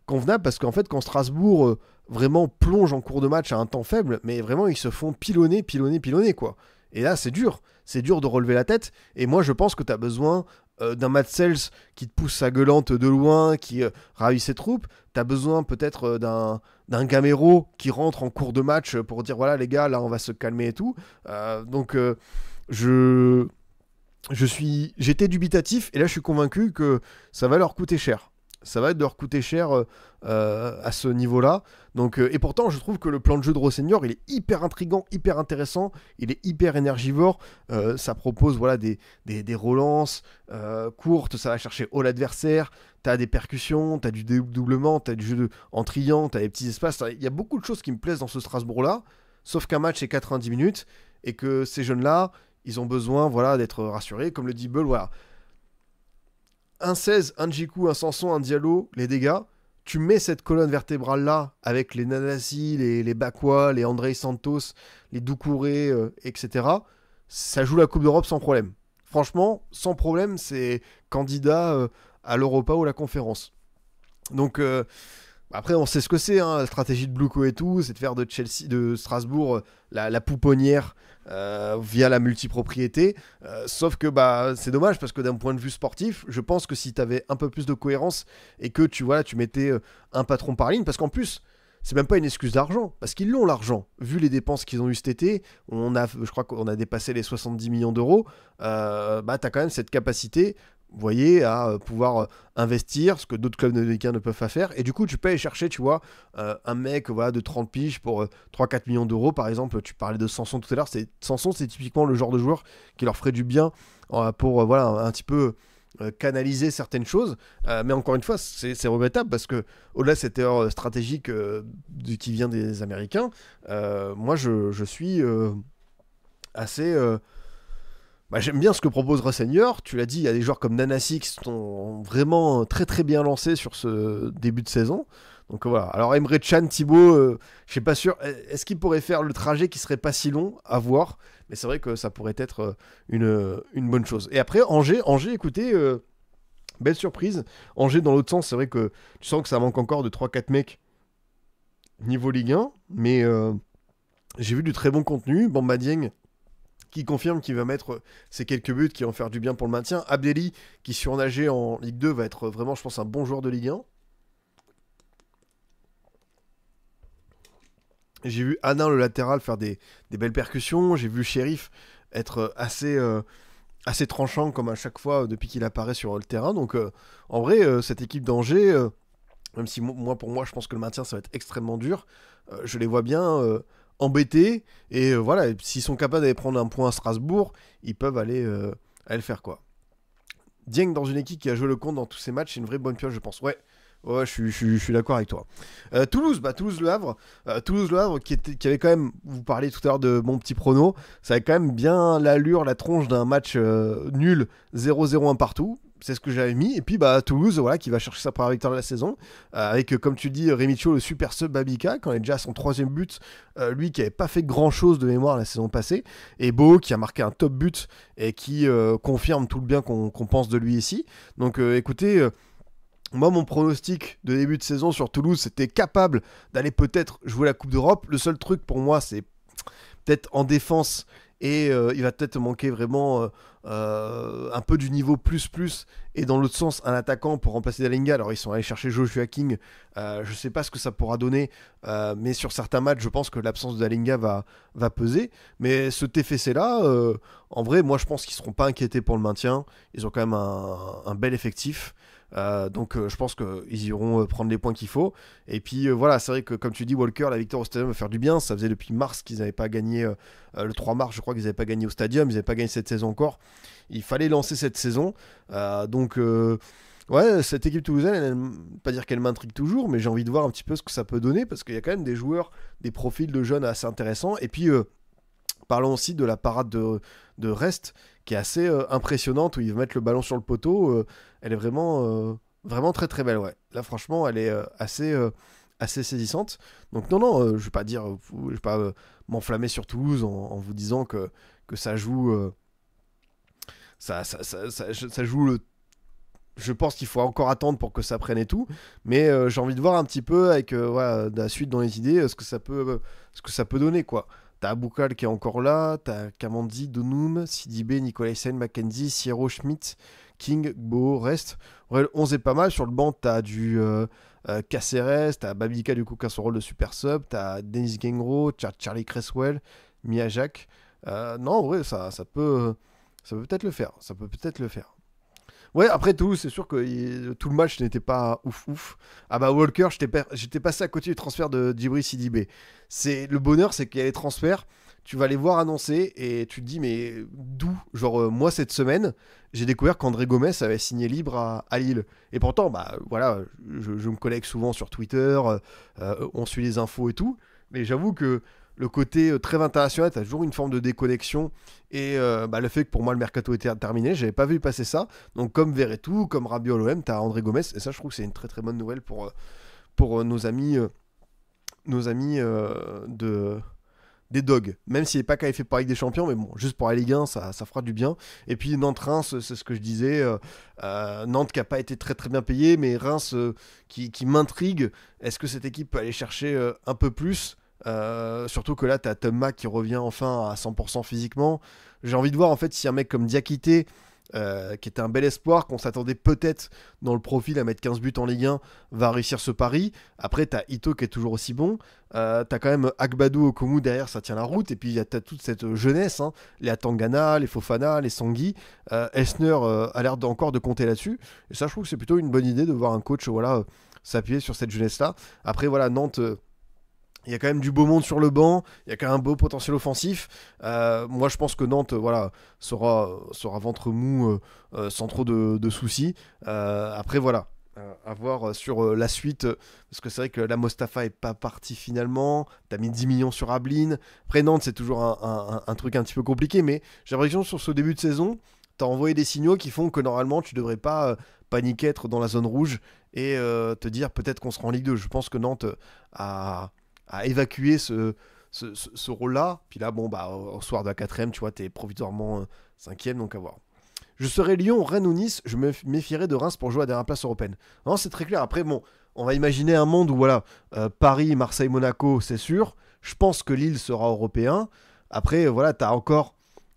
convenable parce qu'en fait, quand Strasbourg vraiment plonge en cours de match à un temps faible, mais vraiment, ils se font pilonner, pilonner, pilonner, quoi. Et là, c'est dur. C'est dur de relever la tête. Et moi, je pense que tu as besoin euh, d'un Matt Sells qui te pousse sa gueulante de loin, qui euh, ravit ses troupes. t'as besoin peut-être euh, d'un, d'un Gamero qui rentre en cours de match pour dire voilà les gars, là on va se calmer et tout. donc je, je suis, j'étais dubitatif et là je suis convaincu que ça va leur coûter cher ça va être de leur coûter cher euh, euh, à ce niveau-là. Donc, euh, et pourtant, je trouve que le plan de jeu de Senior, il est hyper intrigant, hyper intéressant, il est hyper énergivore. ça propose voilà, des, relances courtes, ça va chercher haut l'adversaire. T'as des percussions, t'as du doublement, t'as du jeu de... en triant, t'as des petits espaces. Il y a beaucoup de choses qui me plaisent dans ce Strasbourg-là, sauf qu'un match est 90 minutes et que ces jeunes-là, ils ont besoin voilà, d'être rassurés. Comme le dit Bull, un 16, un Jiku, un Sanson, un Diallo, les dégâts, tu mets cette colonne vertébrale là avec les Nanasi, les, les Bakwa, les André Santos, les Doucouré, euh, etc. Ça joue la Coupe d'Europe sans problème. Franchement, sans problème, c'est candidat euh, à l'Europa ou la conférence. Donc, euh, après, on sait ce que c'est, hein, la stratégie de Bluco et tout, c'est de faire de Chelsea, de Strasbourg, euh, la, pouponnière euh, via la multipropriété. Euh, sauf que bah, c'est dommage parce que d'un point de vue sportif, je pense que si tu avais un peu plus de cohérence et que tu, voilà, tu mettais un patron par ligne, parce qu'en plus, c'est même pas une excuse d'argent, parce qu'ils l'ont l'argent. Vu les dépenses qu'ils ont eues cet été, on a, je crois qu'on a dépassé les 70 millions d'euros. bah, tu as quand même cette capacité voyez, à euh, pouvoir euh, investir, ce que d'autres clubs américains ne peuvent pas faire. Et du coup, tu peux aller chercher, tu vois, euh, un mec voilà, de 30 piges pour 3-4 millions d'euros, par exemple. Tu parlais de Sanson tout à l'heure. Sanson, c'est typiquement le genre de joueur qui leur ferait du bien pour, voilà, un, petit peu canaliser certaines choses. mais encore une fois, c'est regrettable parce que au-delà de cette erreur stratégique qui vient des Américains, moi je, je suis assez bah, j'aime bien ce que propose Seigneur. Tu l'as dit, il y a des joueurs comme nana qui sont vraiment très très bien lancés sur ce début de saison. Donc euh, voilà. Alors Emre Chan, thibault je euh, je suis pas sûr. Euh, est-ce qu'il pourrait faire le trajet qui serait pas si long à voir Mais c'est vrai que ça pourrait être une, une, bonne chose. Et après Angers, Angers, écoutez, belle surprise. Angers dans l'autre sens, c'est vrai que tu sens que ça manque encore de 3-4 mecs niveau Ligue 1, mais j'ai vu du très bon contenu. Bambadieng qui confirme qu'il va mettre euh, ses quelques buts qui vont faire du bien pour le maintien. Abdelli, qui surnageait en Ligue 2, va être euh, vraiment, je pense, un bon joueur de Ligue 1. J'ai vu Anin, le latéral, faire des, belles percussions. J'ai vu Shérif être euh, assez, assez tranchant, comme à chaque fois, depuis qu'il apparaît sur le terrain. Donc, en vrai, cette équipe d'Angers, même si moi, pour moi, je pense que le maintien, ça va être extrêmement dur, je les vois bien embêtés. Et euh, voilà, s'ils sont capables d'aller prendre un point à Strasbourg, ils peuvent aller, euh, aller faire quoi. Dieng dans une équipe qui a joué le compte dans tous ses matchs, c'est une vraie bonne pioche, je pense. Ouais, Ouais, je suis, d'accord avec toi. Euh, Toulouse, bah, Toulouse-Le Havre. Toulouse-Le Havre qui, était, qui avait quand même, vous parliez tout à l'heure de mon petit prono, ça avait quand même bien l'allure, la tronche d'un match nul 0-0-1 partout. C'est ce que j'avais mis. Et puis bah Toulouse, voilà, qui va chercher sa première victoire de la saison. Euh, avec, euh, comme tu dis, dis, Tchou, le super sub Babika, quand il est déjà à son troisième but. Euh, lui qui n'avait pas fait grand chose de mémoire la saison passée. Et Beau qui a marqué un top but et qui confirme tout le bien qu'on pense de lui ici. Donc écoutez. Moi, mon pronostic de début de saison sur Toulouse, c'était capable d'aller peut-être jouer la Coupe d'Europe. Le seul truc pour moi, c'est peut-être en défense, et euh, il va peut-être manquer vraiment euh, euh, un peu du niveau plus plus et dans l'autre sens un attaquant pour remplacer Dalinga. Alors ils sont allés chercher Joshua King, je ne sais pas ce que ça pourra donner, mais sur certains matchs je pense que l'absence de Dalinga va, peser. Mais ce TFC là, en vrai moi je pense qu'ils ne seront pas inquiétés pour le maintien, ils ont quand même un bel effectif. Euh, donc euh, je pense qu'ils iront euh, prendre les points qu'il faut. Et puis voilà, c'est vrai que comme tu dis, Walker, la victoire au Stadium va faire du bien. Ça faisait depuis mars qu'ils n'avaient pas gagné, le 3 mars je crois qu'ils n'avaient pas gagné au Stadium, ils n'avaient pas gagné cette saison encore. Il fallait lancer cette saison. donc ouais, cette équipe toulousaine, elle, pas dire qu'elle m'intrigue toujours, mais j'ai envie de voir un petit peu ce que ça peut donner, parce qu'il y a quand même des joueurs, des profils de jeunes assez intéressants. Et puis... Parlons aussi de la parade de, de Rest, qui est assez impressionnante, où ils mettent le ballon sur le poteau elle est vraiment, euh, vraiment très très belle. Ouais. Là, franchement, elle est euh, assez euh, assez saisissante. Donc non, non, je vais pas dire, je vais pas m'enflammer sur Toulouse en, vous disant que, que ça joue, ça ça, ça, ça, joue le. Je pense qu'il faut encore attendre pour que ça prenne et tout, mais j'ai envie de voir un petit peu avec la suite dans les idées ce que ça peut, ce que ça peut donner quoi. as Aboukal qui est encore là, as Kamandi, Donoum, Sidibé, Nicolas Mackenzie, Siro Schmidt, King, Bo, Rest. Ouais, 11 est pas mal. Sur le banc, t'as du euh, euh, Caceres, t'as du coup qui a son rôle de super sub, t'as Dennis Gengro, Charlie Cresswell, Mia Jack. Euh, non, ouais ça, ça peut ça peut être le faire. Ça peut peut-être le faire. Ouais, après tout, c'est sûr que tout le match n'était pas ouf ouf. Ah bah Walker, j'étais passé à côté du transfert de Djibril Sidibé. C'est le bonheur, c'est qu'il y a les transferts tu vas les voir annoncer et tu te dis mais d'où Genre euh, moi cette semaine, j'ai découvert qu'André Gomez avait signé libre à, à, Lille. Et pourtant, bah voilà, je, me connecte souvent sur Twitter, euh, on suit les infos et tout. Mais j'avoue que le côté euh, très international, tu as toujours une forme de déconnexion. Et bah, le fait que pour moi le mercato était terminé, j'avais pas vu passer ça. Donc comme tout comme Rabiot l'OM, tu as André Gomez. Et ça je trouve que c'est une très très bonne nouvelle pour, pour nos amis, nos amis de des dogs, même s'il n'est pas qualifié fait Ligue des Champions, mais bon, juste pour la Ligue 1, ça, fera du bien. Et puis Nantes-Reims, euh, c'est ce que je disais, euh, euh, Nantes qui n'a pas été très très bien payé, mais Reims qui, m'intrigue, est-ce que cette équipe peut aller chercher un peu plus surtout que là, tu as Thomas qui revient enfin à 100% physiquement. J'ai envie de voir en fait si un mec comme Diakité, euh, qui était un bel espoir, qu'on s'attendait peut-être dans le profil à mettre 15 buts en Ligue 1, va réussir ce pari. Après, t'as Ito qui est toujours aussi bon. Euh, t'as quand même Akbadou Okomu derrière, ça tient la route. Et puis, t'as toute cette jeunesse, hein. les Atangana, les Fofana, les Sangui. Euh, Esner a l'air encore de compter là-dessus. Et ça, je trouve que c'est plutôt une bonne idée de voir un coach voilà, s'appuyer sur cette jeunesse-là. Après, voilà, Nantes il y a quand même du beau monde sur le banc, il y a quand même un beau potentiel offensif. Euh, moi, je pense que Nantes, euh, voilà, sera, sera ventre mou euh, sans trop de, soucis. après, voilà, à voir sur la suite, parce que c'est vrai que la Mostafa est pas partie finalement. as mis 10 millions sur Ablin. Après, Nantes, c'est toujours un, truc un petit peu compliqué, mais j'ai l'impression sur ce début de saison, t'as envoyé des signaux qui font que normalement, tu ne devrais pas paniquer, être dans la zone rouge et te dire peut-être qu'on sera en Ligue 2. Je pense que Nantes a à évacuer ce, ce, rôle-là. Puis là, bon, bah, au, soir de la quatrième, tu vois, t'es provisoirement euh, cinquième, donc à voir. Je serai Lyon, Rennes ou Nice, je me méfierai de Reims pour jouer à la dernière place européenne. Non, c'est très clair. Après, bon, on va imaginer un monde où, voilà, euh, Paris, Marseille, Monaco, c'est sûr. Je pense que Lille sera européen. Après, euh, voilà, t'as encore.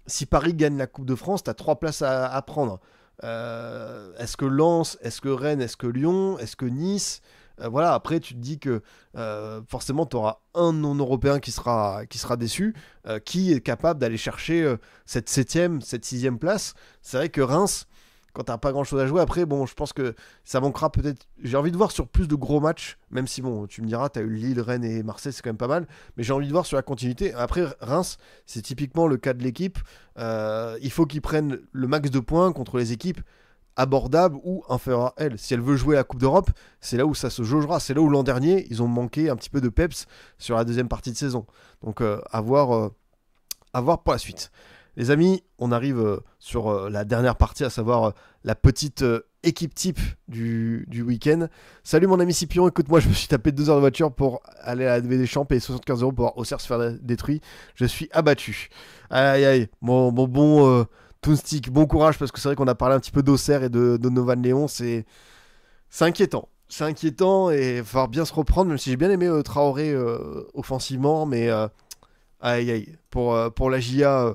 Si Paris gagne la Coupe de France, t'as trois places à, prendre. est-ce que Lens, est-ce que Rennes, est-ce que Lyon, est-ce que Nice euh, voilà, après, tu te dis que euh, forcément, tu auras un non-européen qui sera, qui sera déçu. Euh, qui est capable d'aller chercher cette septième, cette sixième place C'est vrai que Reims, quand t'as pas grand chose à jouer, après, bon, je pense que ça manquera peut-être. J'ai envie de voir sur plus de gros matchs, même si, bon, tu me diras, tu as eu Lille, Rennes et Marseille, c'est quand même pas mal. Mais j'ai envie de voir sur la continuité. Après, Reims, c'est typiquement le cas de l'équipe. il faut qu'ils prennent le max de points contre les équipes abordable ou inférieure à elle. Si elle veut jouer la Coupe d'Europe, c'est là où ça se jaugera. C'est là où l'an dernier, ils ont manqué un petit peu de peps sur la deuxième partie de saison. Donc euh, euh, à, voir, pour la suite. Les amis, on arrive euh, sur la dernière partie, à savoir la petite équipe type du, week-end. Salut mon ami Scipion, écoute moi je me suis tapé deux heures de voiture pour aller à la des Champs et 75 euros pour voir Auxerre se faire détruire. Je suis abattu. Aïe aïe, aïe. mon, bon, bon bon courage parce que c'est vrai qu'on a parlé un petit peu d'Auxerre et de Novan Léon, c'est inquiétant. C'est inquiétant et il va falloir bien se reprendre, même si j'ai bien aimé euh, Traoré euh, offensivement, mais euh, aïe aïe. Pour, pour la Jia,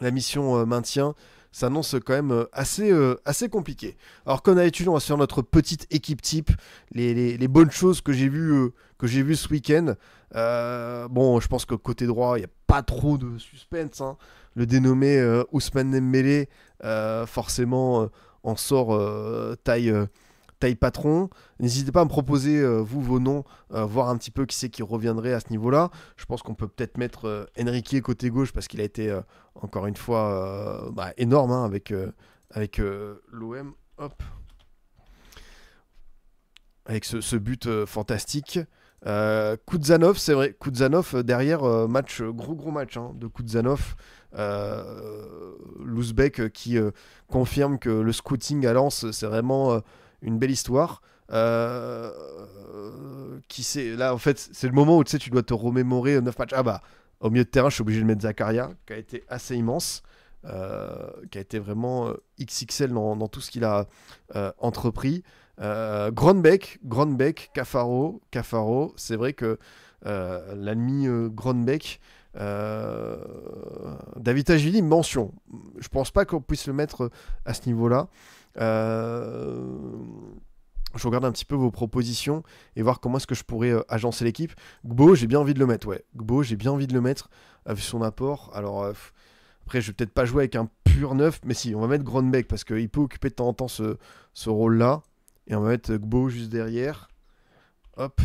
la mission maintien s'annonce quand même assez, assez compliqué. Alors comme d'habitude, on va se faire notre petite équipe type, les, bonnes choses que j'ai vues j'ai vu ce week-end. bon, je pense que côté droit, il n'y a pas trop de suspense. Hein le dénommé euh, Ousmane Dembélé, euh, forcément, euh, en sort taille, taille patron. N'hésitez pas à me proposer, vous, vos noms, voir un petit peu qui c'est qui reviendrait à ce niveau-là. Je pense qu'on peut peut-être mettre Enrique côté gauche parce qu'il a été, encore une fois, bah, énorme hein, avec, avec l'OM. Avec ce, ce but fantastique. Euh, Kuzanov, c'est vrai, Kuzanov euh, derrière euh, match gros gros match hein, de Kuzanov, euh, l'ouzbek qui confirme que le scouting à Lens c'est vraiment une belle histoire. qui c'est là en fait c'est le moment où tu sais tu dois te remémorer 9 matchs. Ah bah au milieu de terrain je suis obligé de mettre Zakaria qui a été assez immense. qui a été vraiment XXL dans tout ce qu'il a entrepris. Euh, Gronbeck Cafaro, Cafaro, c'est vrai que euh, l'ennemi euh, Gronbeck euh, David Agili, mention. Je pense pas qu'on puisse le mettre euh, à ce niveau-là. je regarde un petit peu vos propositions et voir comment est-ce que je pourrais agencer l'équipe. Gbo, j'ai bien envie de le mettre, ouais. Gbo, j'ai bien envie de le mettre, avec son apport. Alors, après, je vais peut-être pas jouer avec un pur neuf, mais si, on va mettre Gronbeck parce qu'il peut occuper de temps en temps ce, ce rôle-là. Et on va mettre Gbo juste derrière. Hop.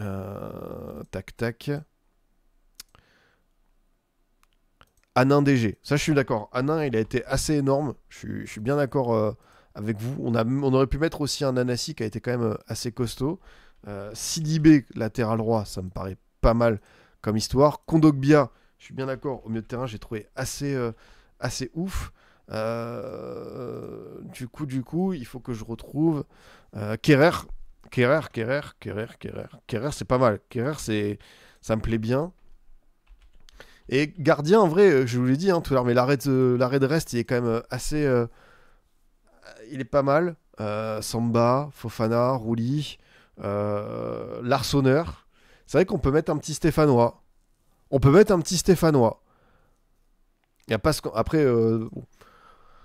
Euh, tac, tac. Anin DG. Ça, je suis d'accord. Anin, il a été assez énorme. Je suis, bien d'accord euh, avec vous. On, a, on aurait pu mettre aussi un Anassi qui a été quand même euh, assez costaud. Euh, Sidibé, latéral droit, ça me paraît pas mal comme histoire. Kondogbia, je suis bien d'accord. Au milieu de terrain, j'ai trouvé assez, assez ouf. Euh, du coup, du coup, il faut que je retrouve euh, Kerrer. Kerrer, Kerrer, Kerrer, Kerrer. Kerrer, c'est pas mal. Kerrer, c'est... ça me plaît bien. Et Gardien, en vrai, euh, je vous l'ai dit hein, tout à l'heure, mais l'arrêt de, l'arrêt de reste, il est quand même assez. il est pas mal. Samba, Fofana, Rouli, euh, Larsonneur. C'est vrai qu'on peut mettre un petit Stéphanois. On peut mettre un petit Stéphanois. a pas Après, bon,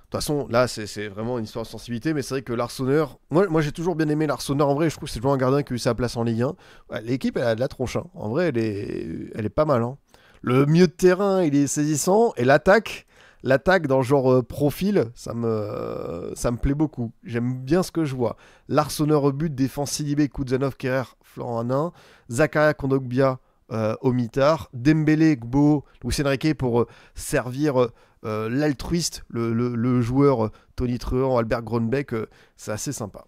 de toute façon, là, c'est vraiment une histoire de sensibilité, mais c'est vrai que l'Arsonneur, moi, j'ai toujours bien aimé l'Arsonneur. En vrai, je trouve que c'est toujours un gardien qui a eu sa place en Ligue 1. L'équipe, elle a de la tronche. Hein. En vrai, elle est, elle est pas mal. Hein. Le mieux de terrain, il est saisissant. Et l'attaque, l'attaque dans genre euh, profil, ça me, ça me plaît beaucoup. J'aime bien ce que je vois. L'Arsonneur au but, défense Sidibé, Kouzanov, Kerrer, Florent Anin Zakaria Kondogbia, euh, au Dembélé, Gbo, Lucien pour euh, servir euh, euh, l'altruiste, le, joueur euh, Tony Truant, Albert Grunbeck, euh, c'est assez sympa.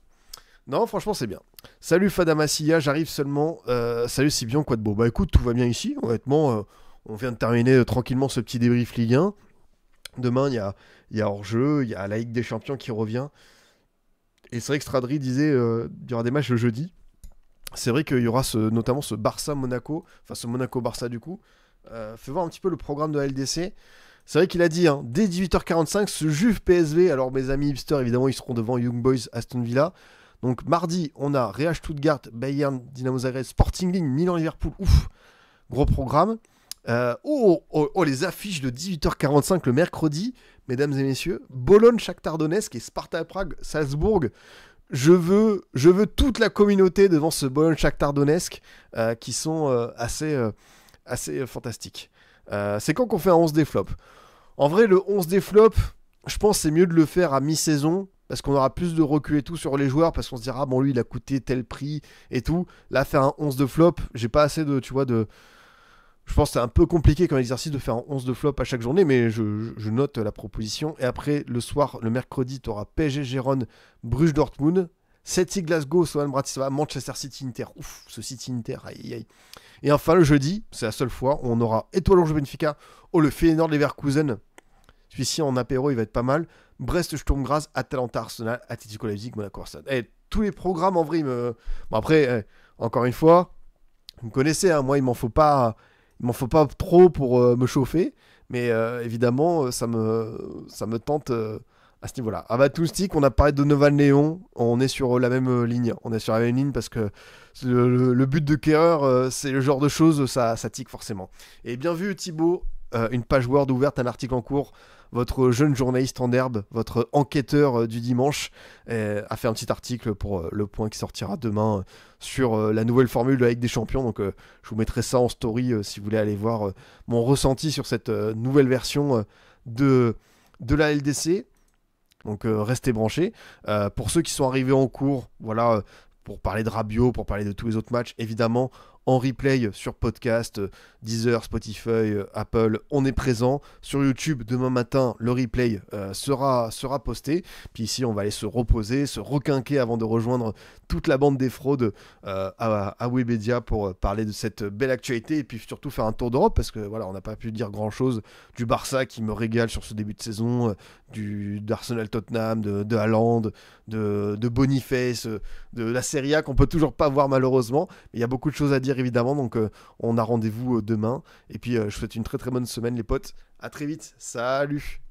Non, franchement, c'est bien. Salut Fadamassia, j'arrive seulement. Euh, salut Sibion quoi de beau Bah écoute, tout va bien ici, honnêtement. on vient de terminer tranquillement ce petit débrief Ligue 1. Demain, il y a, y hors-jeu, il y a la Ligue des Champions qui revient. Et c'est vrai que Stradri disait il y aura des matchs le jeudi. C'est vrai qu'il y aura ce, notamment ce Barça-Monaco, enfin ce Monaco-Barça du coup. fais voir un petit peu le programme de la LDC. C'est vrai qu'il a dit, hein, dès 18h45, ce Juve PSV. Alors, mes amis hipsters, évidemment, ils seront devant Young Boys Aston Villa. Donc, mardi, on a Real Stuttgart, Bayern, Dinamo Zagreb, Sporting Ligne, Milan Liverpool. Ouf, gros programme. Euh, oh, oh, oh, oh, les affiches de 18h45 le mercredi, mesdames et messieurs. Bologne, Shakhtar Donetsk et Sparta Prague, Salzbourg. Je veux, je veux toute la communauté devant ce Bologne, Shakhtar Donetsk, euh, qui sont euh, assez, assez fantastiques. Euh, c'est quand qu'on fait un 11 des flops. En vrai, le 11 des flops, je pense c'est mieux de le faire à mi-saison parce qu'on aura plus de recul et tout sur les joueurs parce qu'on se dira bon lui il a coûté tel prix et tout. Là faire un 11 de flop, j'ai pas assez de tu vois de je pense que c'est un peu compliqué comme exercice de faire un 11 de flop à chaque journée, mais je, note la proposition. Et après, le soir, le mercredi, tu auras PSG Gérone, Bruges Dortmund. Glasgow, Swan, Bratislava, Manchester City Inter. Ouf, ce City Inter, aïe aïe. Et enfin le jeudi, c'est la seule fois où on aura Étoile jeu Benfica, oh le Feyenoord Leverkusen. Celui-ci en apéro, il va être pas mal. Brest Sturmgras, Atalanta Arsenal, Atletico Leipzig, Monaco Arsenal. Et eh, tous les programmes en vrai, après eh, encore une fois, vous me connaissez hein, moi il m'en faut pas il m'en faut pas trop pour euh, me chauffer, mais euh, évidemment ça me ça me tente euh, à ce niveau-là. Avatustic, ah bah, on a parlé de Novan Léon, on est sur euh, la même euh, ligne. On est sur la même ligne parce que le, but de Kerrer, euh, c'est le genre de choses, ça, ça tique forcément. Et bien vu Thibaut, une page Word ouverte, un article en cours, votre jeune journaliste en herbe, votre enquêteur du dimanche, a fait un petit article pour le point qui sortira demain sur la nouvelle formule de la Ligue des Champions. Donc je vous mettrai ça en story si vous voulez aller voir mon ressenti sur cette nouvelle version de, de la LDC. Donc euh, restez branchés. Euh, pour ceux qui sont arrivés en cours, voilà, euh, pour parler de Rabio, pour parler de tous les autres matchs, évidemment en replay sur podcast, Deezer, Spotify, euh, Apple, on est présent. Sur YouTube, demain matin, le replay euh, sera, sera posté. Puis ici, on va aller se reposer, se requinquer avant de rejoindre toute la bande des fraudes euh, à, à Webedia pour parler de cette belle actualité et puis surtout faire un tour d'Europe parce que voilà, on n'a pas pu dire grand chose du Barça qui me régale sur ce début de saison, du d'Arsenal Tottenham, de, de de, Boniface, de la Serie A qu'on peut toujours pas voir malheureusement. il y a beaucoup de choses à dire évidemment, donc on a rendez-vous demain et puis, euh, je vous souhaite une très très bonne semaine, les potes. À très vite. Salut